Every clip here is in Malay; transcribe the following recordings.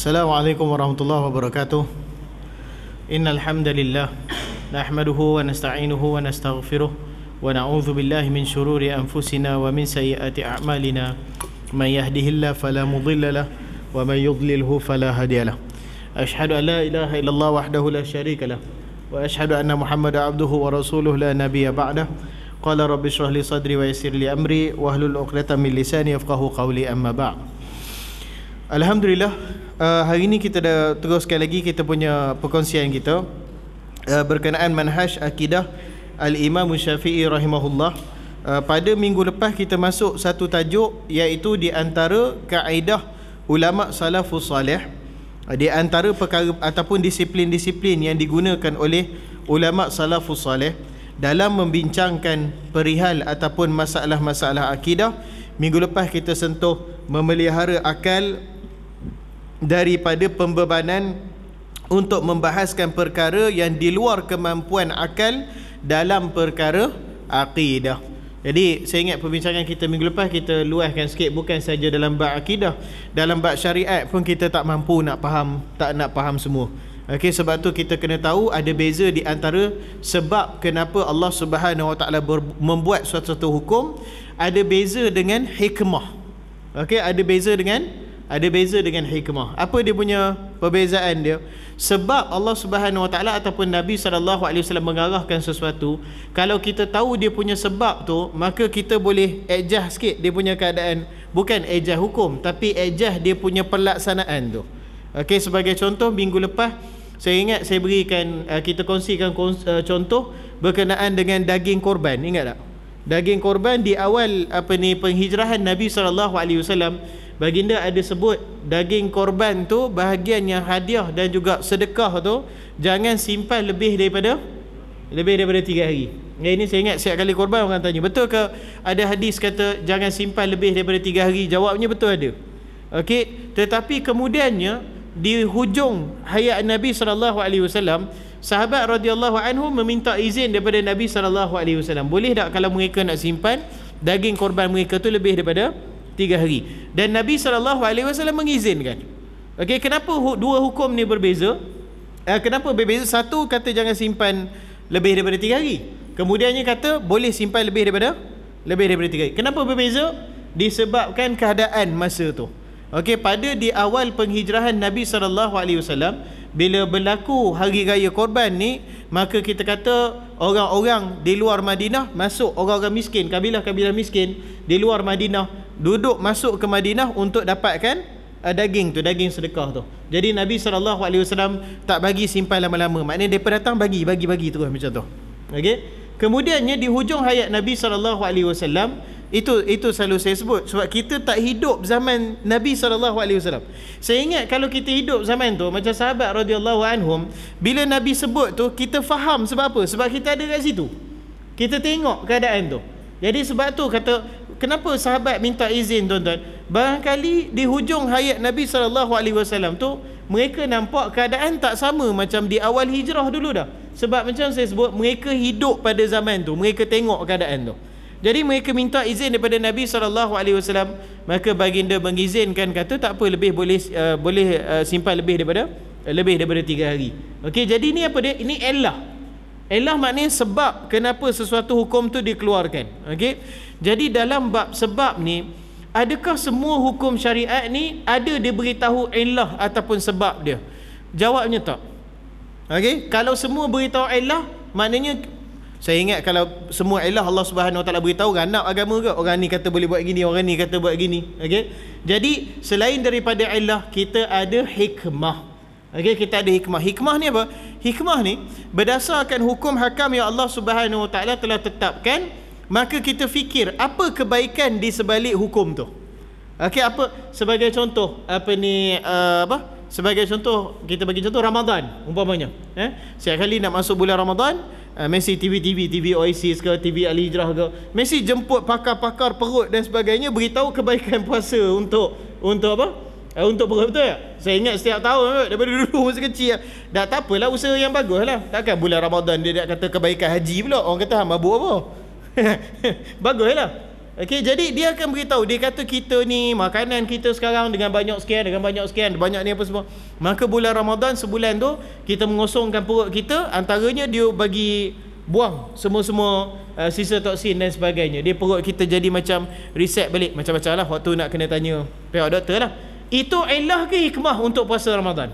السلام عليكم ورحمة الله وبركاته إن الحمد لله نحمده ونستعينه ونستغفره ونعوذ بالله من شرور أنفسنا ومن سيئات أعمالنا من يهده الله فلا مضل له ومن يضلله فلا هادي له أشهد أن لا إله إلا الله وحده لا شريك له وأشهد أن محمد عبده ورسوله لا نبي بعده قال رب اشرح لي صدري ويسر لي أمري واهل الأقلة من لساني يفقه قولي أما بعد الحمد لله uh, hari ini kita dah teruskan lagi kita punya perkongsian kita uh, berkenaan manhaj akidah al-Imam Syafi'i rahimahullah. Uh, pada minggu lepas kita masuk satu tajuk iaitu di antara kaedah ulama salafus salih di antara perkara ataupun disiplin-disiplin yang digunakan oleh ulama salafus salih dalam membincangkan perihal ataupun masalah-masalah akidah minggu lepas kita sentuh memelihara akal daripada pembebanan untuk membahaskan perkara yang di luar kemampuan akal dalam perkara akidah. Jadi saya ingat perbincangan kita minggu lepas kita luaskan sikit bukan saja dalam bab akidah, dalam bab syariat pun kita tak mampu nak faham, tak nak faham semua. Okey sebab tu kita kena tahu ada beza di antara sebab kenapa Allah Subhanahu Wa Taala membuat suatu-suatu hukum ada beza dengan hikmah. Okey ada beza dengan ada beza dengan hikmah apa dia punya perbezaan dia sebab Allah Subhanahu Wa Taala ataupun Nabi Sallallahu Alaihi Wasallam mengarahkan sesuatu kalau kita tahu dia punya sebab tu maka kita boleh ejah sikit dia punya keadaan bukan ejah hukum tapi ejah dia punya pelaksanaan tu okey sebagai contoh minggu lepas saya ingat saya berikan uh, kita kongsikan uh, contoh berkenaan dengan daging korban ingat tak daging korban di awal apa ni penghijrahan Nabi sallallahu alaihi wasallam baginda ada sebut daging korban tu bahagian yang hadiah dan juga sedekah tu jangan simpan lebih daripada lebih daripada tiga hari. Yang ini saya ingat setiap kali korban orang tanya, betul ke ada hadis kata jangan simpan lebih daripada tiga hari? Jawabnya betul ada. Okey, tetapi kemudiannya di hujung hayat Nabi saw. sahabat radhiyallahu anhu meminta izin daripada Nabi sallallahu alaihi wasallam, boleh tak kalau mereka nak simpan daging korban mereka tu lebih daripada tiga hari dan Nabi SAW mengizinkan okay, kenapa dua hukum ni berbeza uh, kenapa berbeza satu kata jangan simpan lebih daripada tiga hari kemudiannya kata boleh simpan lebih daripada lebih daripada tiga hari kenapa berbeza disebabkan keadaan masa tu okay, pada di awal penghijrahan Nabi SAW bila berlaku hari raya korban ni maka kita kata orang-orang di luar Madinah masuk orang-orang miskin kabilah-kabilah miskin di luar Madinah duduk masuk ke Madinah untuk dapatkan uh, daging tu daging sedekah tu jadi Nabi SAW tak bagi simpan lama-lama maknanya mereka datang bagi bagi-bagi terus macam tu okay? kemudiannya di hujung hayat Nabi SAW itu itu selalu saya sebut sebab kita tak hidup zaman Nabi sallallahu alaihi wasallam. Saya ingat kalau kita hidup zaman tu macam sahabat radhiyallahu anhum bila Nabi sebut tu kita faham sebab apa? Sebab kita ada kat situ. Kita tengok keadaan tu. Jadi sebab tu kata kenapa sahabat minta izin tuan-tuan? Barangkali di hujung hayat Nabi sallallahu alaihi wasallam tu mereka nampak keadaan tak sama macam di awal hijrah dulu dah. Sebab macam saya sebut mereka hidup pada zaman tu, mereka tengok keadaan tu. Jadi mereka minta izin daripada Nabi SAW Maka baginda mengizinkan kata tak apa lebih boleh uh, boleh uh, simpan lebih daripada uh, lebih daripada tiga hari. Okay. jadi ni apa dia? Ini Allah. Allah maknanya sebab kenapa sesuatu hukum tu dikeluarkan. Okay. Jadi dalam bab sebab ni adakah semua hukum syariat ni ada diberitahu Allah ataupun sebab dia? Jawabnya tak. Okay. kalau semua beritahu Allah maknanya saya ingat kalau semua ilah Allah Subhanahu Wa Taala beritahu nak agama ke orang ni kata boleh buat gini orang ni kata buat gini okey jadi selain daripada ilah kita ada hikmah okey kita ada hikmah hikmah ni apa hikmah ni berdasarkan hukum hakam yang Allah Subhanahu Wa Taala telah tetapkan maka kita fikir apa kebaikan di sebalik hukum tu okey apa sebagai contoh apa ni uh, apa sebagai contoh kita bagi contoh Ramadan umpamanya eh setiap kali nak masuk bulan Ramadan Eh, Messi TV TV TV Oasis ke TV Al Hijrah ke Messi jemput pakar-pakar perut dan sebagainya beritahu kebaikan puasa untuk untuk apa eh, untuk perut betul tak saya ingat setiap tahun kot daripada dulu masa kecil dah tak apalah usaha yang bagus lah takkan bulan Ramadan dia nak kata kebaikan haji pula orang kata hamba buat apa bagus lah Okay, jadi dia akan beritahu dia kata kita ni makanan kita sekarang dengan banyak sekian dengan banyak sekian banyak ni apa semua. Maka bulan Ramadan sebulan tu kita mengosongkan perut kita antaranya dia bagi buang semua-semua uh, sisa toksin dan sebagainya. Dia perut kita jadi macam reset balik macam macam lah waktu nak kena tanya pihak doktor lah. Itu ilah ke hikmah untuk puasa Ramadan?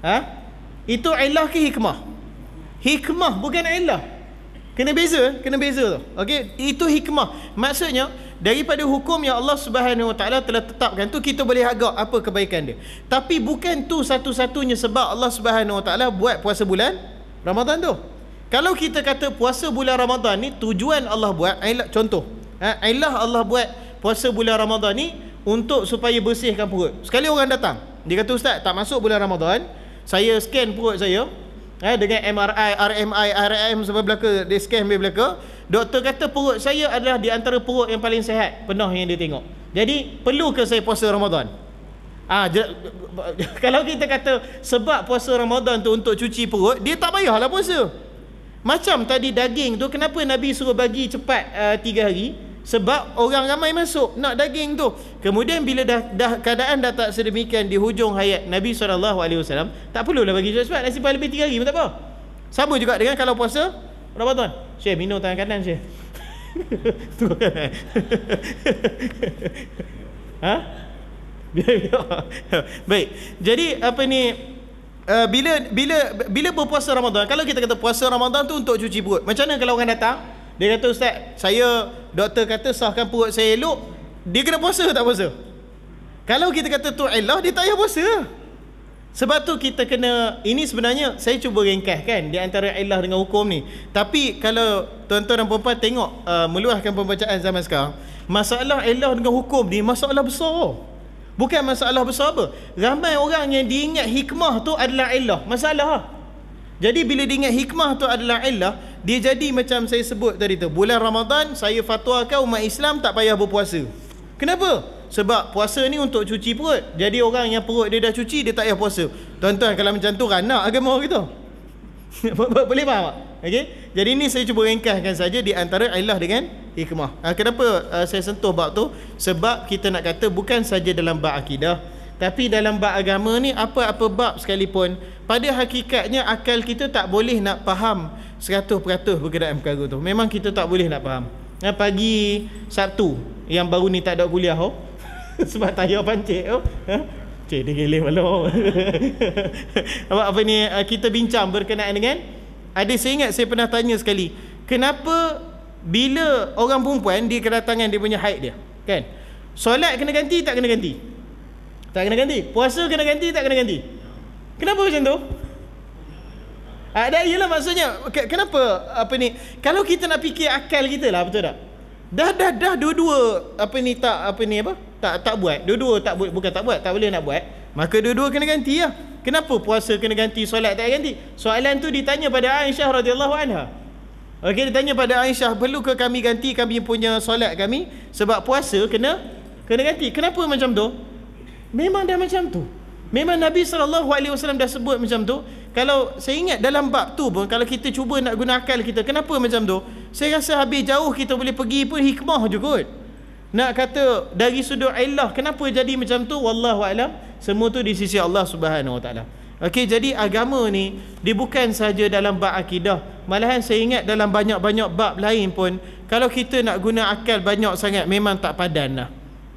Ha? Itu ilah ke hikmah? Hikmah bukan ilah kena beza kena beza tu okey itu hikmah maksudnya daripada hukum yang Allah Subhanahu Wa Taala telah tetapkan tu kita boleh agak apa kebaikan dia tapi bukan tu satu-satunya sebab Allah Subhanahu Wa Taala buat puasa bulan Ramadan tu kalau kita kata puasa bulan Ramadan ni tujuan Allah buat ailah contoh ailah ha, Allah buat puasa bulan Ramadan ni untuk supaya bersihkan perut sekali orang datang dia kata ustaz tak masuk bulan Ramadan saya scan perut saya eh, dengan MRI, RMI, RM sebab belaka, dia scan sampai belaka. Doktor kata perut saya adalah di antara perut yang paling sehat, penuh yang dia tengok. Jadi, perlu ke saya puasa Ramadan? Ah, je, kalau kita kata sebab puasa Ramadan tu untuk cuci perut, dia tak payahlah puasa. Macam tadi daging tu kenapa Nabi suruh bagi cepat uh, tiga hari? sebab orang ramai masuk nak daging tu kemudian bila dah, dah keadaan dah tak sedemikian di hujung hayat Nabi SAW tak perlu lah bagi cepat Nasi nak lebih 3 hari pun tak apa sama juga dengan kalau puasa berapa tuan? Syekh minum tangan kanan Syekh tu ha? Baik. Jadi apa ni uh, bila bila bila berpuasa Ramadan? Kalau kita kata puasa Ramadan tu untuk cuci perut. Macam mana kalau orang datang dia kata ustaz, saya doktor kata sahkan perut saya elok, dia kena puasa tak puasa? Kalau kita kata tu Allah, dia tak payah puasa. Sebab tu kita kena ini sebenarnya saya cuba ringkas kan di antara Allah dengan hukum ni. Tapi kalau tuan-tuan dan puan tengok uh, meluahkan pembacaan zaman sekarang, masalah Allah dengan hukum ni masalah besar. Bukan masalah besar apa? Ramai orang yang diingat hikmah tu adalah Allah. Masalah ha? Jadi bila dia ingat hikmah tu adalah illah, dia jadi macam saya sebut tadi tu. Bulan Ramadan saya fatwakan umat Islam tak payah berpuasa. Kenapa? Sebab puasa ni untuk cuci perut. Jadi orang yang perut dia dah cuci, dia tak payah puasa. Tuan-tuan kalau macam tu ranak agama kita. Boleh faham tak? Okay? Jadi ni saya cuba ringkaskan saja di antara illah dengan hikmah. Ah, kenapa ah, saya sentuh bab tu? Sebab kita nak kata bukan saja dalam bab akidah. Tapi dalam bab agama ni apa-apa bab sekalipun pada hakikatnya akal kita tak boleh nak faham 100% berkenaan perkara tu. Memang kita tak boleh nak faham. Nah, ha, pagi Sabtu yang baru ni tak ada kuliah oh. Sebab tayar pancit oh. Ha? Cik dia gelih apa, apa ni eh, kita bincang berkenaan dengan ada saya ingat saya pernah tanya sekali. Kenapa bila orang perempuan dia kedatangan dia punya haid dia kan solat kena ganti tak kena ganti tak kena ganti. Puasa kena ganti, tak kena ganti. Kenapa macam tu? Ada ah, ialah maksudnya kenapa apa ni kalau kita nak fikir akal kita lah betul tak dah dah dah dua-dua apa ni tak apa ni apa tak tak buat dua-dua tak buat bukan tak buat tak boleh nak buat maka dua-dua kena ganti lah kenapa puasa kena ganti solat tak ganti soalan tu ditanya pada Aisyah radhiyallahu anha okey ditanya pada Aisyah perlu ke kami ganti kami punya solat kami sebab puasa kena kena ganti kenapa macam tu Memang dah macam tu. Memang Nabi SAW dah sebut macam tu. Kalau saya ingat dalam bab tu pun, kalau kita cuba nak guna akal kita, kenapa macam tu? Saya rasa habis jauh kita boleh pergi pun hikmah je kot. Nak kata dari sudut Allah, kenapa jadi macam tu? Wallahu alam, semua tu di sisi Allah Subhanahu Wa Taala. Okay, jadi agama ni dia bukan saja dalam bab akidah. Malahan saya ingat dalam banyak-banyak bab lain pun, kalau kita nak guna akal banyak sangat memang tak padan lah.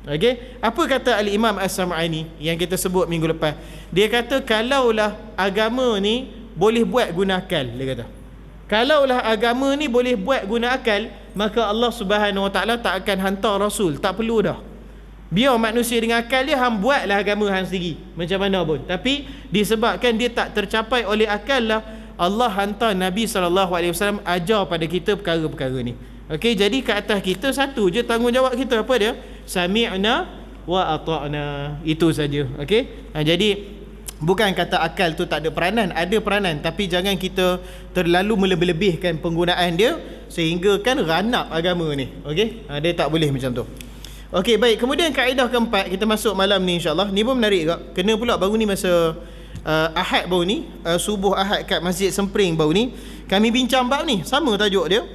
Okey, apa kata Al Imam As-Sam'ani yang kita sebut minggu lepas? Dia kata kalaulah agama ni boleh buat guna akal, dia kata. Kalaulah agama ni boleh buat guna akal, maka Allah Subhanahu Wa Taala tak akan hantar rasul, tak perlu dah. Biar manusia dengan akal dia hang buatlah agama hang sendiri. Macam mana pun. Tapi disebabkan dia tak tercapai oleh akal lah Allah hantar Nabi Sallallahu Alaihi Wasallam ajar pada kita perkara-perkara ni. Okey, jadi ke atas kita satu je tanggungjawab kita apa dia? Sami'na wa ata'na. Itu saja. Okey. Ha, jadi bukan kata akal tu tak ada peranan, ada peranan tapi jangan kita terlalu melebih-lebihkan penggunaan dia sehingga kan ranap agama ni. Okey. Ha, dia tak boleh macam tu. Okey, baik. Kemudian kaedah keempat kita masuk malam ni insyaallah Ni pun menarik juga. Kena pula baru ni masa Uh, ahad baru ni uh, Subuh Ahad kat Masjid Sempring baru ni Kami bincang bab ni Sama tajuk dia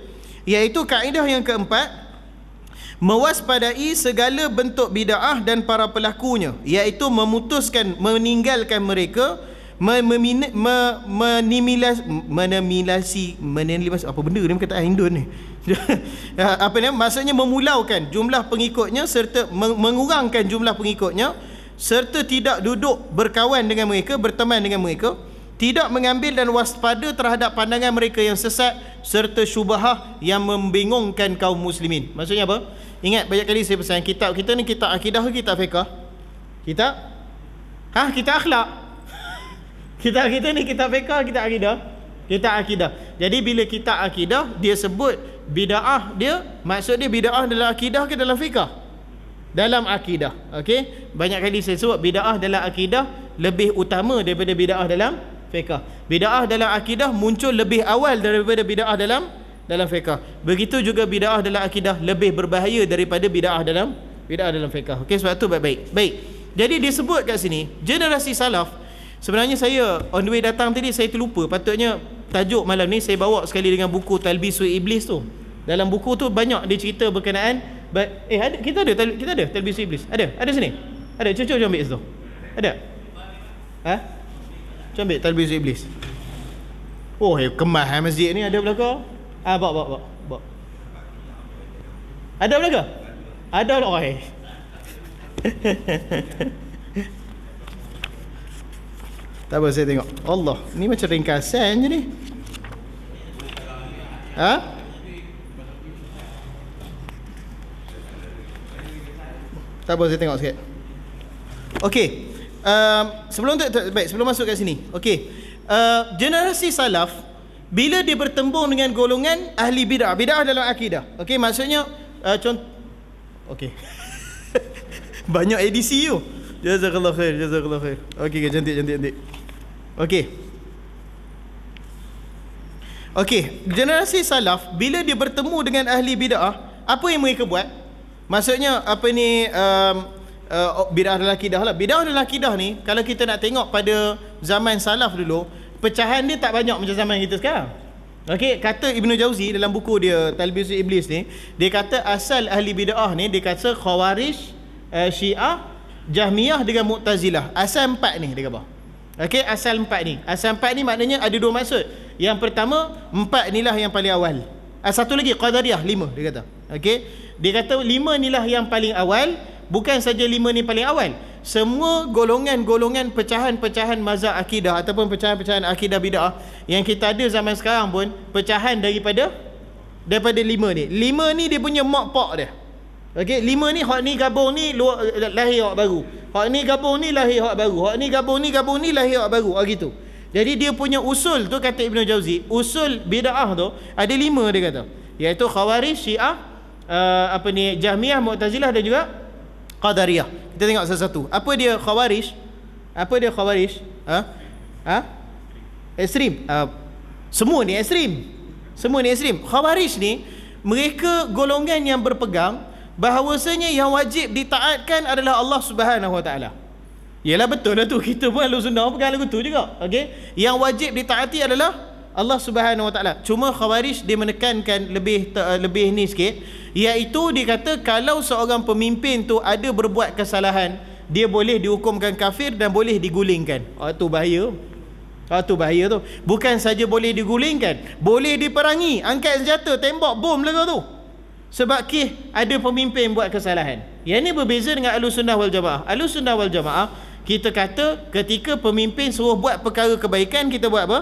iaitu kaedah yang keempat mewaspadai segala bentuk bidah dan para pelakunya iaitu memutuskan meninggalkan mereka menimilas menimilasi menimilas apa benda ni kata Indon ni ah, apa ni maksudnya memulaukan jumlah pengikutnya serta mengurangkan jumlah pengikutnya serta tidak duduk berkawan dengan mereka berteman dengan mereka tidak mengambil dan waspada terhadap pandangan mereka yang sesat serta syubhah yang membingungkan kaum muslimin. Maksudnya apa? Ingat banyak kali saya pesan kitab kita ni kitab akidah ke kitab fiqh? Kitab Ha, kita akhlak. kita kita ni kita fiqh, kita akidah. Kita akidah. Jadi bila kita akidah, dia sebut bidaah dia maksud dia bid'ah dalam akidah ke dalam fiqh? Dalam akidah. Okey. Banyak kali saya sebut bidaah dalam akidah lebih utama daripada bidaah dalam fiqah. Bidaah dalam akidah muncul lebih awal daripada bidaah dalam dalam fiqah. Begitu juga bidaah dalam akidah lebih berbahaya daripada bidaah dalam bidaah dalam fiqah. Okey sebab tu baik-baik. Baik. Jadi disebut kat sini generasi salaf sebenarnya saya on the way datang tadi saya terlupa patutnya tajuk malam ni saya bawa sekali dengan buku Talbisu Iblis tu. Dalam buku tu banyak dia cerita berkenaan but, eh ada kita ada kita ada Talbisu Iblis. Ada. Ada sini. Ada cucu jom ambil situ. Ada. Ha? Jom ambil talbis iblis. Oh, eh, kemas eh, masjid ni ada belakang. Ah, bawa, bawa, bawa. Ada belakang? Ada lah, oh, oi. Eh. tak apa, saya tengok. Allah, ni macam ringkasan je ni. Ha? Tak apa, saya tengok sikit. Okey. Ehm, sebelum tu baik sebelum masuk kat sini. Okey. Uh, generasi salaf bila dia bertembung dengan golongan ahli bidah. Bidah dalam akidah. Okey, maksudnya uh, eh, contoh Okey. Banyak edisi tu. Jazakallah khair, jazakallah khair. Okey, okay, cantik cantik cantik. Okey. Okey, generasi salaf bila dia bertemu dengan ahli bidah, apa yang mereka buat? Maksudnya apa ni um, uh, bidah adalah akidah lah. Bidah adalah akidah ni, kalau kita nak tengok pada zaman salaf dulu, pecahan dia tak banyak macam zaman kita sekarang. Okey, kata Ibnu Jauzi dalam buku dia Talbis Iblis ni, dia kata asal ahli bidah ni dia kata Khawarij, uh, Syiah, Jahmiyah dengan Mu'tazilah. Asal empat ni dia kata. Okey, asal empat ni. Asal empat ni maknanya ada dua maksud. Yang pertama, empat ni lah yang paling awal. Uh, satu lagi, Qadariyah, lima dia kata. Okey, dia kata lima ni lah yang paling awal bukan saja lima ni paling awal semua golongan-golongan pecahan-pecahan mazhab akidah ataupun pecahan-pecahan akidah bidah yang kita ada zaman sekarang pun pecahan daripada daripada lima ni lima ni dia punya mak pak dia okay? lima ni hak ni gabung ni luar, lahir hak baru. Hak ni gabung ni lahir hak baru. Hak ni gabung ni gabung ni lahir hak baru. Ah gitu. Jadi dia punya usul tu kata Ibnu Jauzi, usul bidah tu ada lima dia kata. Iaitu Khawarij, Syiah, uh, apa ni Jahmiyah, Mu'tazilah dan juga Qadariyah. Kita tengok satu-satu. Apa dia Khawarij? Apa dia Khawarij? Ha? Ha? Ekstrim. Uh, semua ni ekstrim. Semua ni ekstrim. Khawarij ni mereka golongan yang berpegang bahawasanya yang wajib ditaatkan adalah Allah Subhanahu Wa Taala. Yalah betul lah tu kita pun lalu sunnah pegang lagu tu juga. Okey. Yang wajib ditaati adalah Allah Subhanahu Wa Taala. Cuma khawarij dia menekankan lebih uh, lebih ni sikit iaitu dia kalau seorang pemimpin tu ada berbuat kesalahan dia boleh dihukumkan kafir dan boleh digulingkan. Oh tu bahaya. Oh tu bahaya tu. Bukan saja boleh digulingkan, boleh diperangi, angkat senjata, tembak bom lah tu. Sebab kih ada pemimpin buat kesalahan. Yang ni berbeza dengan Ahlus Sunnah Wal Jamaah. Ahlus Sunnah Wal Jamaah kita kata ketika pemimpin suruh buat perkara kebaikan kita buat apa?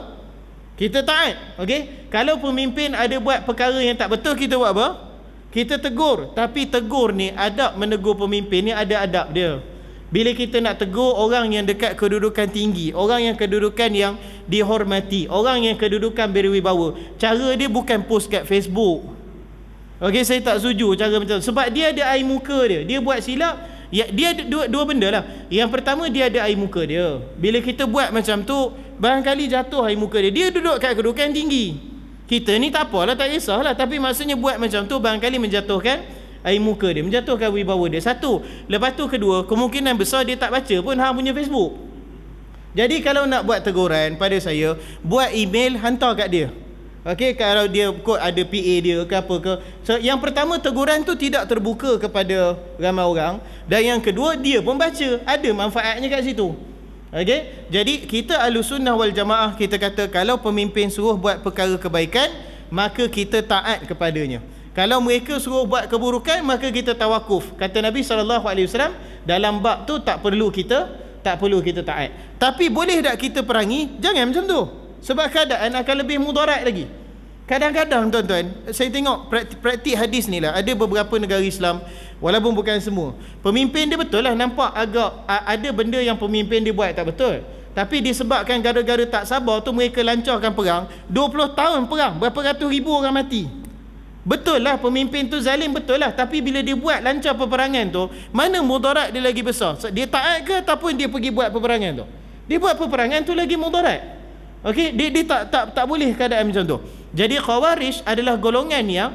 Kita taat. Okey. Kalau pemimpin ada buat perkara yang tak betul, kita buat apa? Kita tegur. Tapi tegur ni, adab menegur pemimpin ni ada adab dia. Bila kita nak tegur orang yang dekat kedudukan tinggi, orang yang kedudukan yang dihormati, orang yang kedudukan berwibawa, cara dia bukan post kat Facebook. Okey, saya tak setuju cara macam tu. Sebab dia ada air muka dia. Dia buat silap, Ya, dia ada dua, dua benda lah. Yang pertama dia ada air muka dia. Bila kita buat macam tu, barangkali jatuh air muka dia. Dia duduk kat kedudukan tinggi. Kita ni tak apalah, tak kisahlah. Tapi maksudnya buat macam tu, barangkali menjatuhkan air muka dia. Menjatuhkan wibawa dia. Satu. Lepas tu kedua, kemungkinan besar dia tak baca pun hang punya Facebook. Jadi kalau nak buat teguran pada saya, buat email hantar kat dia. Okey kalau dia kot ada PA dia ke apa ke. So yang pertama teguran tu tidak terbuka kepada ramai orang dan yang kedua dia pun baca ada manfaatnya kat situ. Okey. Jadi kita alusunnah wal jamaah kita kata kalau pemimpin suruh buat perkara kebaikan maka kita taat kepadanya. Kalau mereka suruh buat keburukan maka kita tawakuf. Kata Nabi SAW dalam bab tu tak perlu kita tak perlu kita taat. Tapi boleh tak kita perangi? Jangan macam tu. Sebab keadaan akan lebih mudarat lagi. Kadang-kadang tuan-tuan, saya tengok praktik, praktik hadis ni lah. Ada beberapa negara Islam, walaupun bukan semua. Pemimpin dia betul lah nampak agak ada benda yang pemimpin dia buat tak betul. Tapi disebabkan gara-gara tak sabar tu mereka lancarkan perang. 20 tahun perang, berapa ratus ribu orang mati. Betul lah pemimpin tu zalim betul lah Tapi bila dia buat lancar peperangan tu Mana mudarat dia lagi besar Dia taat ke ataupun dia pergi buat peperangan tu Dia buat peperangan tu lagi mudarat Okey, dia, dia tak tak tak boleh keadaan macam tu. Jadi Khawarij adalah golongan yang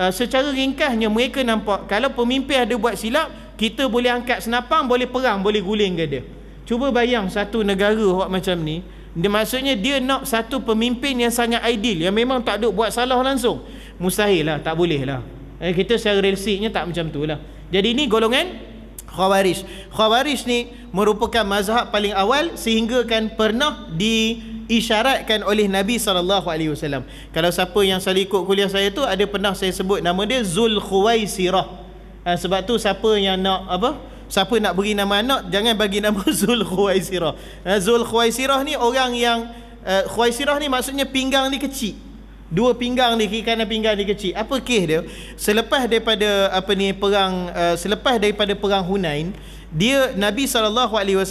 uh, secara ringkasnya mereka nampak kalau pemimpin ada buat silap, kita boleh angkat senapang, boleh perang, boleh guling ke dia. Cuba bayang satu negara buat macam ni, dia maksudnya dia nak satu pemimpin yang sangat ideal yang memang tak ada buat salah langsung. Mustahil lah, tak boleh lah. Eh, kita secara realistiknya tak macam tu lah. Jadi ini golongan Khawarij. Khawarij ni merupakan mazhab paling awal sehingga kan pernah di diisyaratkan oleh Nabi SAW Kalau siapa yang selalu ikut kuliah saya tu Ada pernah saya sebut nama dia Zul Khuwaisirah ha, Sebab tu siapa yang nak apa Siapa nak beri nama anak Jangan bagi nama Zul Khuwaisirah ha, Zul Khuwaisirah ni orang yang uh, Khuwaisirah ni maksudnya pinggang ni kecil Dua pinggang ni, kiri kanan pinggang ni kecil Apa kes dia? Selepas daripada apa ni perang uh, Selepas daripada perang Hunain dia Nabi SAW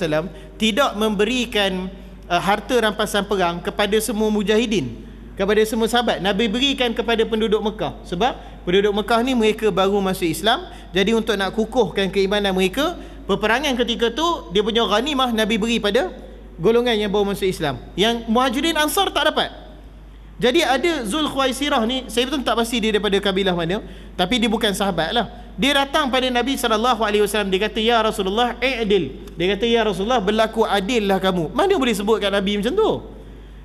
tidak memberikan uh, harta rampasan perang kepada semua mujahidin kepada semua sahabat Nabi berikan kepada penduduk Mekah sebab penduduk Mekah ni mereka baru masuk Islam jadi untuk nak kukuhkan keimanan mereka peperangan ketika tu dia punya ghanimah Nabi beri pada golongan yang baru masuk Islam yang muhajirin ansar tak dapat jadi ada Zul Khuaisirah ni, saya pun tak pasti dia daripada kabilah mana, tapi dia bukan sahabat lah. Dia datang pada Nabi SAW, dia kata, Ya Rasulullah, adil. Dia kata, Ya Rasulullah, berlaku adil lah kamu. Mana boleh sebutkan Nabi macam tu?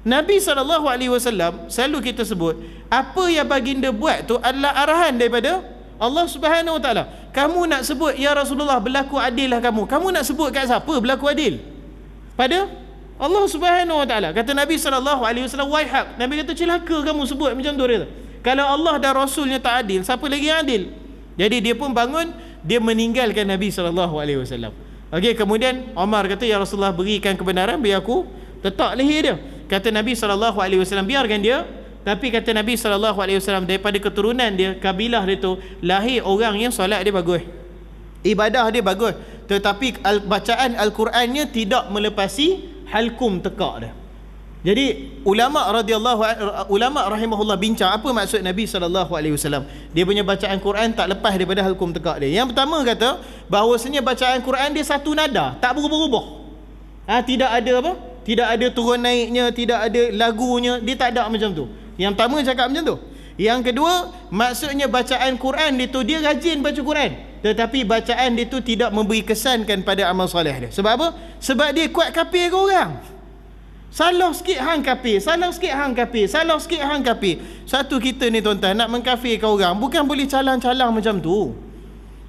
Nabi SAW, selalu kita sebut, apa yang baginda buat tu adalah arahan daripada Allah Subhanahu Wa Taala. Kamu nak sebut, Ya Rasulullah, berlaku adil lah kamu. Kamu nak sebut kat siapa berlaku adil? Pada? Pada? Allah Subhanahu Wa Taala kata Nabi sallallahu alaihi wasallam waihak. Nabi kata celaka kamu sebut macam tu dia. Kalau Allah dan rasulnya tak adil, siapa lagi yang adil? Jadi dia pun bangun, dia meninggalkan Nabi sallallahu alaihi wasallam. Okey, kemudian Omar kata ya Rasulullah berikan kebenaran biar aku tetap leher dia. Kata Nabi sallallahu alaihi wasallam biarkan dia. Tapi kata Nabi sallallahu alaihi wasallam daripada keturunan dia, kabilah dia tu lahir orang yang solat dia bagus. Ibadah dia bagus, tetapi al- bacaan al-Qurannya tidak melepasi halkum tekak dia. Jadi ulama radhiyallahu ulama rahimahullah bincang apa maksud Nabi saw. Dia punya bacaan Quran tak lepas daripada halkum tekak dia. Yang pertama kata bahawasanya bacaan Quran dia satu nada, tak berubah-ubah. Ha, tidak ada apa? Tidak ada turun naiknya, tidak ada lagunya, dia tak ada macam tu. Yang pertama cakap macam tu. Yang kedua, maksudnya bacaan Quran itu dia rajin baca Quran tetapi bacaan dia tu tidak memberi kesan pada amal soleh dia sebab apa sebab dia kuat kapi ke orang salah sikit hang kapi salah sikit hang kapi salah sikit hang kapi satu kita ni tuan-tuan nak mengkafirkan orang bukan boleh calang-calang macam tu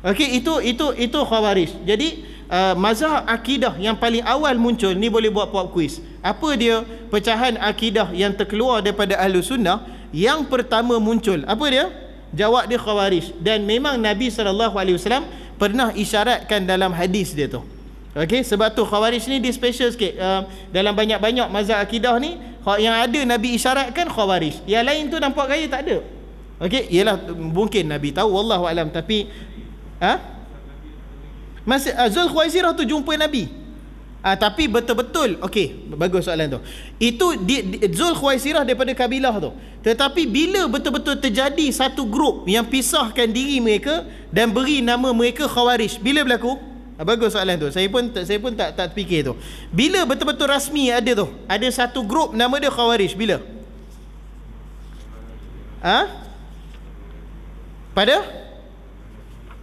okey itu itu itu khawaris jadi uh, mazhab akidah yang paling awal muncul ni boleh buat pop quiz apa dia pecahan akidah yang terkeluar daripada ahlu sunnah yang pertama muncul apa dia jawab dia khawarij dan memang Nabi SAW pernah isyaratkan dalam hadis dia tu ok sebab tu khawarij ni dia special sikit uh, dalam banyak-banyak mazhab akidah ni yang ada Nabi isyaratkan khawarij yang lain tu nampak gaya tak ada ok ialah mungkin Nabi tahu Wallahu'alam tapi ha? Masih, ah, uh, Zul Khawazirah tu jumpa Nabi Uh, tapi betul-betul okey bagus soalan tu. Itu di, di, Zul Khuwaisirah daripada kabilah tu. Tetapi bila betul-betul terjadi satu grup yang pisahkan diri mereka dan beri nama mereka Khawarij. Bila berlaku? Uh, bagus soalan tu. Saya pun saya pun tak tak fikir tu. Bila betul-betul rasmi ada tu? Ada satu grup nama dia Khawarij. Bila? Ha? Pada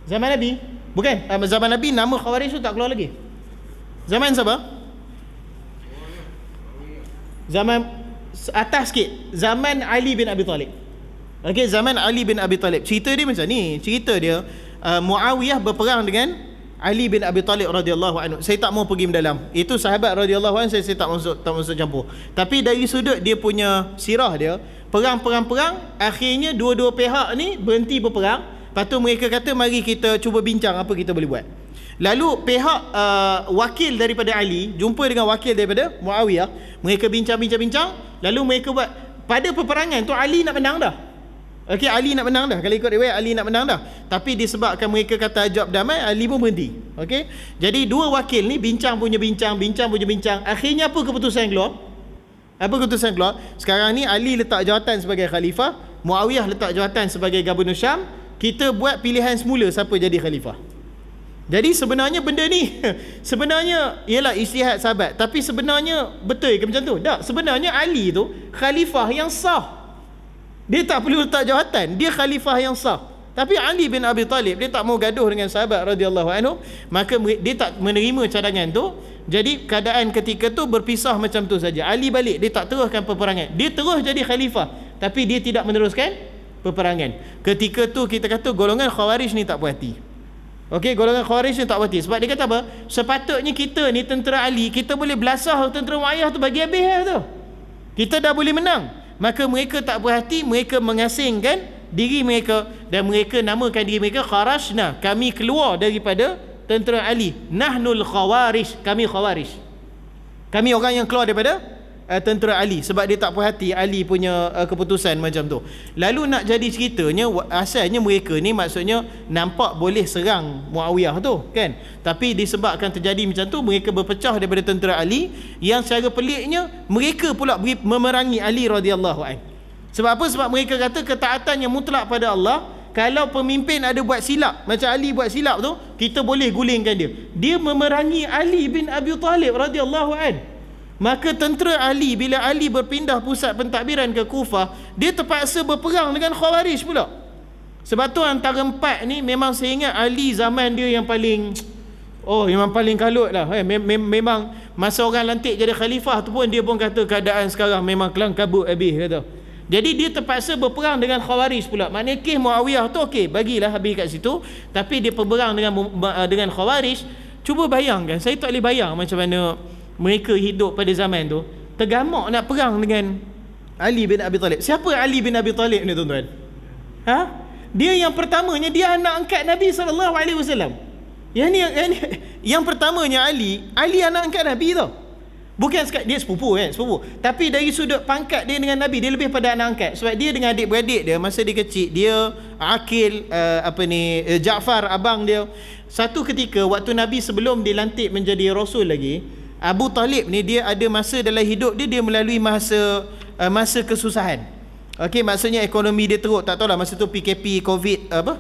zaman Nabi? Bukan. Uh, zaman Nabi nama Khawarij tu tak keluar lagi. Zaman siapa? Zaman atas sikit. Zaman Ali bin Abi Talib. Okey, zaman Ali bin Abi Talib. Cerita dia macam ni. Cerita dia uh, Muawiyah berperang dengan Ali bin Abi Talib radhiyallahu anhu. Saya tak mau pergi mendalam. Itu sahabat radhiyallahu anhu saya, saya tak masuk tak masuk campur. Tapi dari sudut dia punya sirah dia, perang-perang-perang akhirnya dua-dua pihak ni berhenti berperang. Lepas tu mereka kata mari kita cuba bincang apa kita boleh buat. Lalu pihak uh, wakil daripada Ali jumpa dengan wakil daripada Muawiyah, mereka bincang-bincang-bincang, lalu mereka buat pada peperangan tu Ali nak menang dah. Okey Ali nak menang dah. Kalau ikut riwayat Ali nak menang dah. Tapi disebabkan mereka kata ajab damai, Ali pun berhenti. Okey. Jadi dua wakil ni bincang punya bincang, bincang punya bincang. Akhirnya apa keputusan keluar? Apa keputusan keluar? Sekarang ni Ali letak jawatan sebagai khalifah, Muawiyah letak jawatan sebagai gubernur Syam. Kita buat pilihan semula siapa jadi khalifah. Jadi sebenarnya benda ni sebenarnya ialah istihad sahabat tapi sebenarnya betul ke macam tu? Tak, sebenarnya Ali tu khalifah yang sah. Dia tak perlu letak jawatan, dia khalifah yang sah. Tapi Ali bin Abi Talib dia tak mau gaduh dengan sahabat radhiyallahu anhu, maka dia tak menerima cadangan tu. Jadi keadaan ketika tu berpisah macam tu saja. Ali balik, dia tak teruskan peperangan. Dia terus jadi khalifah tapi dia tidak meneruskan peperangan. Ketika tu kita kata golongan Khawarij ni tak puas hati. Okey, golongan Khawarij ni tak berhati. Sebab dia kata apa? Sepatutnya kita ni tentera Ali, kita boleh belasah tentera Muayyah tu bagi habis lah tu. Kita dah boleh menang. Maka mereka tak berhati, mereka mengasingkan diri mereka dan mereka namakan diri mereka Kharajna. Kami keluar daripada tentera Ali. Nahnul Khawarij. Kami Khawarij. Kami orang yang keluar daripada uh, tentera Ali sebab dia tak puas hati Ali punya uh, keputusan macam tu. Lalu nak jadi ceritanya asalnya mereka ni maksudnya nampak boleh serang Muawiyah tu kan. Tapi disebabkan terjadi macam tu mereka berpecah daripada tentera Ali yang secara peliknya mereka pula memerangi Ali radhiyallahu anhu. Sebab apa? Sebab mereka kata ketaatan yang mutlak pada Allah kalau pemimpin ada buat silap macam Ali buat silap tu kita boleh gulingkan dia. Dia memerangi Ali bin Abi Talib radhiyallahu anhu. Maka tentera Ali bila Ali berpindah pusat pentadbiran ke Kufah, dia terpaksa berperang dengan Khawarij pula. Sebab tu antara empat ni memang saya ingat Ali zaman dia yang paling oh memang paling kalut lah. Eh, mem- mem- memang masa orang lantik jadi khalifah tu pun dia pun kata keadaan sekarang memang kelang kabut habis kata. Jadi dia terpaksa berperang dengan Khawarij pula. Maknanya Kih Muawiyah tu okey bagilah habis kat situ. Tapi dia berperang dengan dengan Khawarij. Cuba bayangkan. Saya tak boleh bayang macam mana mereka hidup pada zaman tu tergamak nak perang dengan Ali bin Abi Talib siapa Ali bin Abi Talib ni tuan-tuan ha? dia yang pertamanya dia anak angkat Nabi SAW yang ni, yang ni yang pertamanya Ali Ali anak angkat Nabi tau bukan dia sepupu kan sepupu tapi dari sudut pangkat dia dengan Nabi dia lebih pada anak angkat sebab dia dengan adik-beradik dia masa dia kecil dia Akil uh, apa ni uh, eh, Jaafar abang dia satu ketika waktu Nabi sebelum dilantik menjadi rasul lagi Abu Talib ni dia ada masa dalam hidup dia dia melalui masa uh, masa kesusahan. Okey maksudnya ekonomi dia teruk tak tahu lah masa tu PKP COVID apa?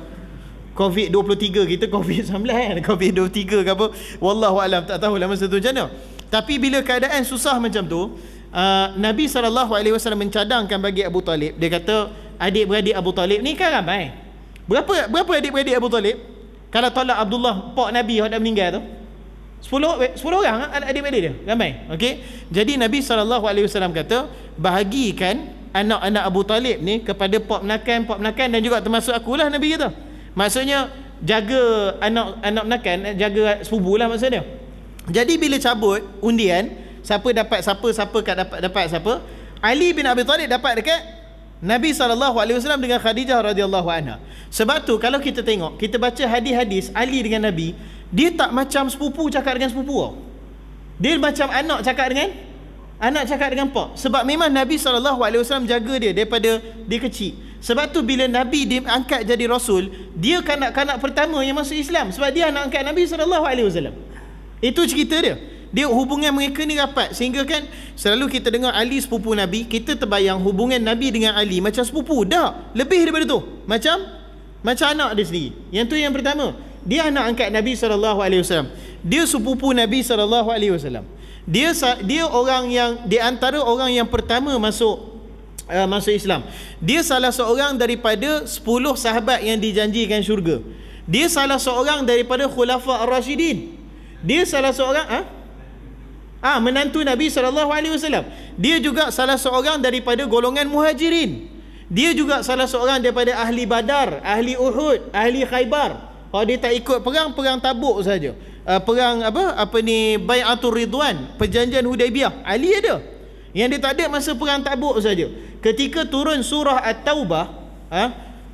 COVID 23 kita COVID 19 kan COVID 23 ke apa? Wallahu alam tak tahu lah masa tu macam Tapi bila keadaan susah macam tu uh, Nabi SAW mencadangkan bagi Abu Talib Dia kata adik-beradik Abu Talib ni kan ramai Berapa berapa adik-beradik Abu Talib? Kalau tolak Abdullah, pak Nabi yang dah meninggal tu 10 10 orang ah, adik beradik dia ramai okey jadi nabi SAW kata bahagikan anak-anak Abu Talib ni kepada pak menakan pak menakan dan juga termasuk akulah nabi kata maksudnya jaga anak anak menakan eh, jaga sepupu lah maksudnya jadi bila cabut undian siapa dapat siapa siapa kat dapat dapat siapa Ali bin Abi Talib dapat dekat Nabi SAW dengan Khadijah radhiyallahu anha. Sebab tu kalau kita tengok, kita baca hadis-hadis Ali dengan Nabi, dia tak macam sepupu cakap dengan sepupu tau. Dia macam anak cakap dengan anak cakap dengan pak. Sebab memang Nabi SAW jaga dia daripada dia kecil. Sebab tu bila Nabi diangkat jadi Rasul, dia kanak-kanak pertama yang masuk Islam. Sebab dia anak angkat Nabi SAW. Itu cerita dia. Dia hubungan mereka ni rapat. Sehingga kan selalu kita dengar Ali sepupu Nabi, kita terbayang hubungan Nabi dengan Ali macam sepupu. Dah. Lebih daripada tu. Macam macam anak dia sendiri. Yang tu Yang pertama dia anak angkat Nabi saw. dia sepupu Nabi saw. dia dia orang yang di antara orang yang pertama masuk uh, masuk Islam dia salah seorang daripada sepuluh sahabat yang dijanjikan syurga dia salah seorang daripada khulafa ar-rasyidin dia salah seorang ah ha? menantu Nabi sallallahu alaihi wasallam dia juga salah seorang daripada golongan muhajirin dia juga salah seorang daripada ahli Badar, ahli Uhud, ahli Khaybar. Kalau oh, dia tak ikut perang, perang tabuk saja. Uh, perang apa apa ni Bayatul Ridwan perjanjian Hudaibiyah Ali ada yang dia tak ada masa perang Tabuk saja ketika turun surah At-Taubah ha?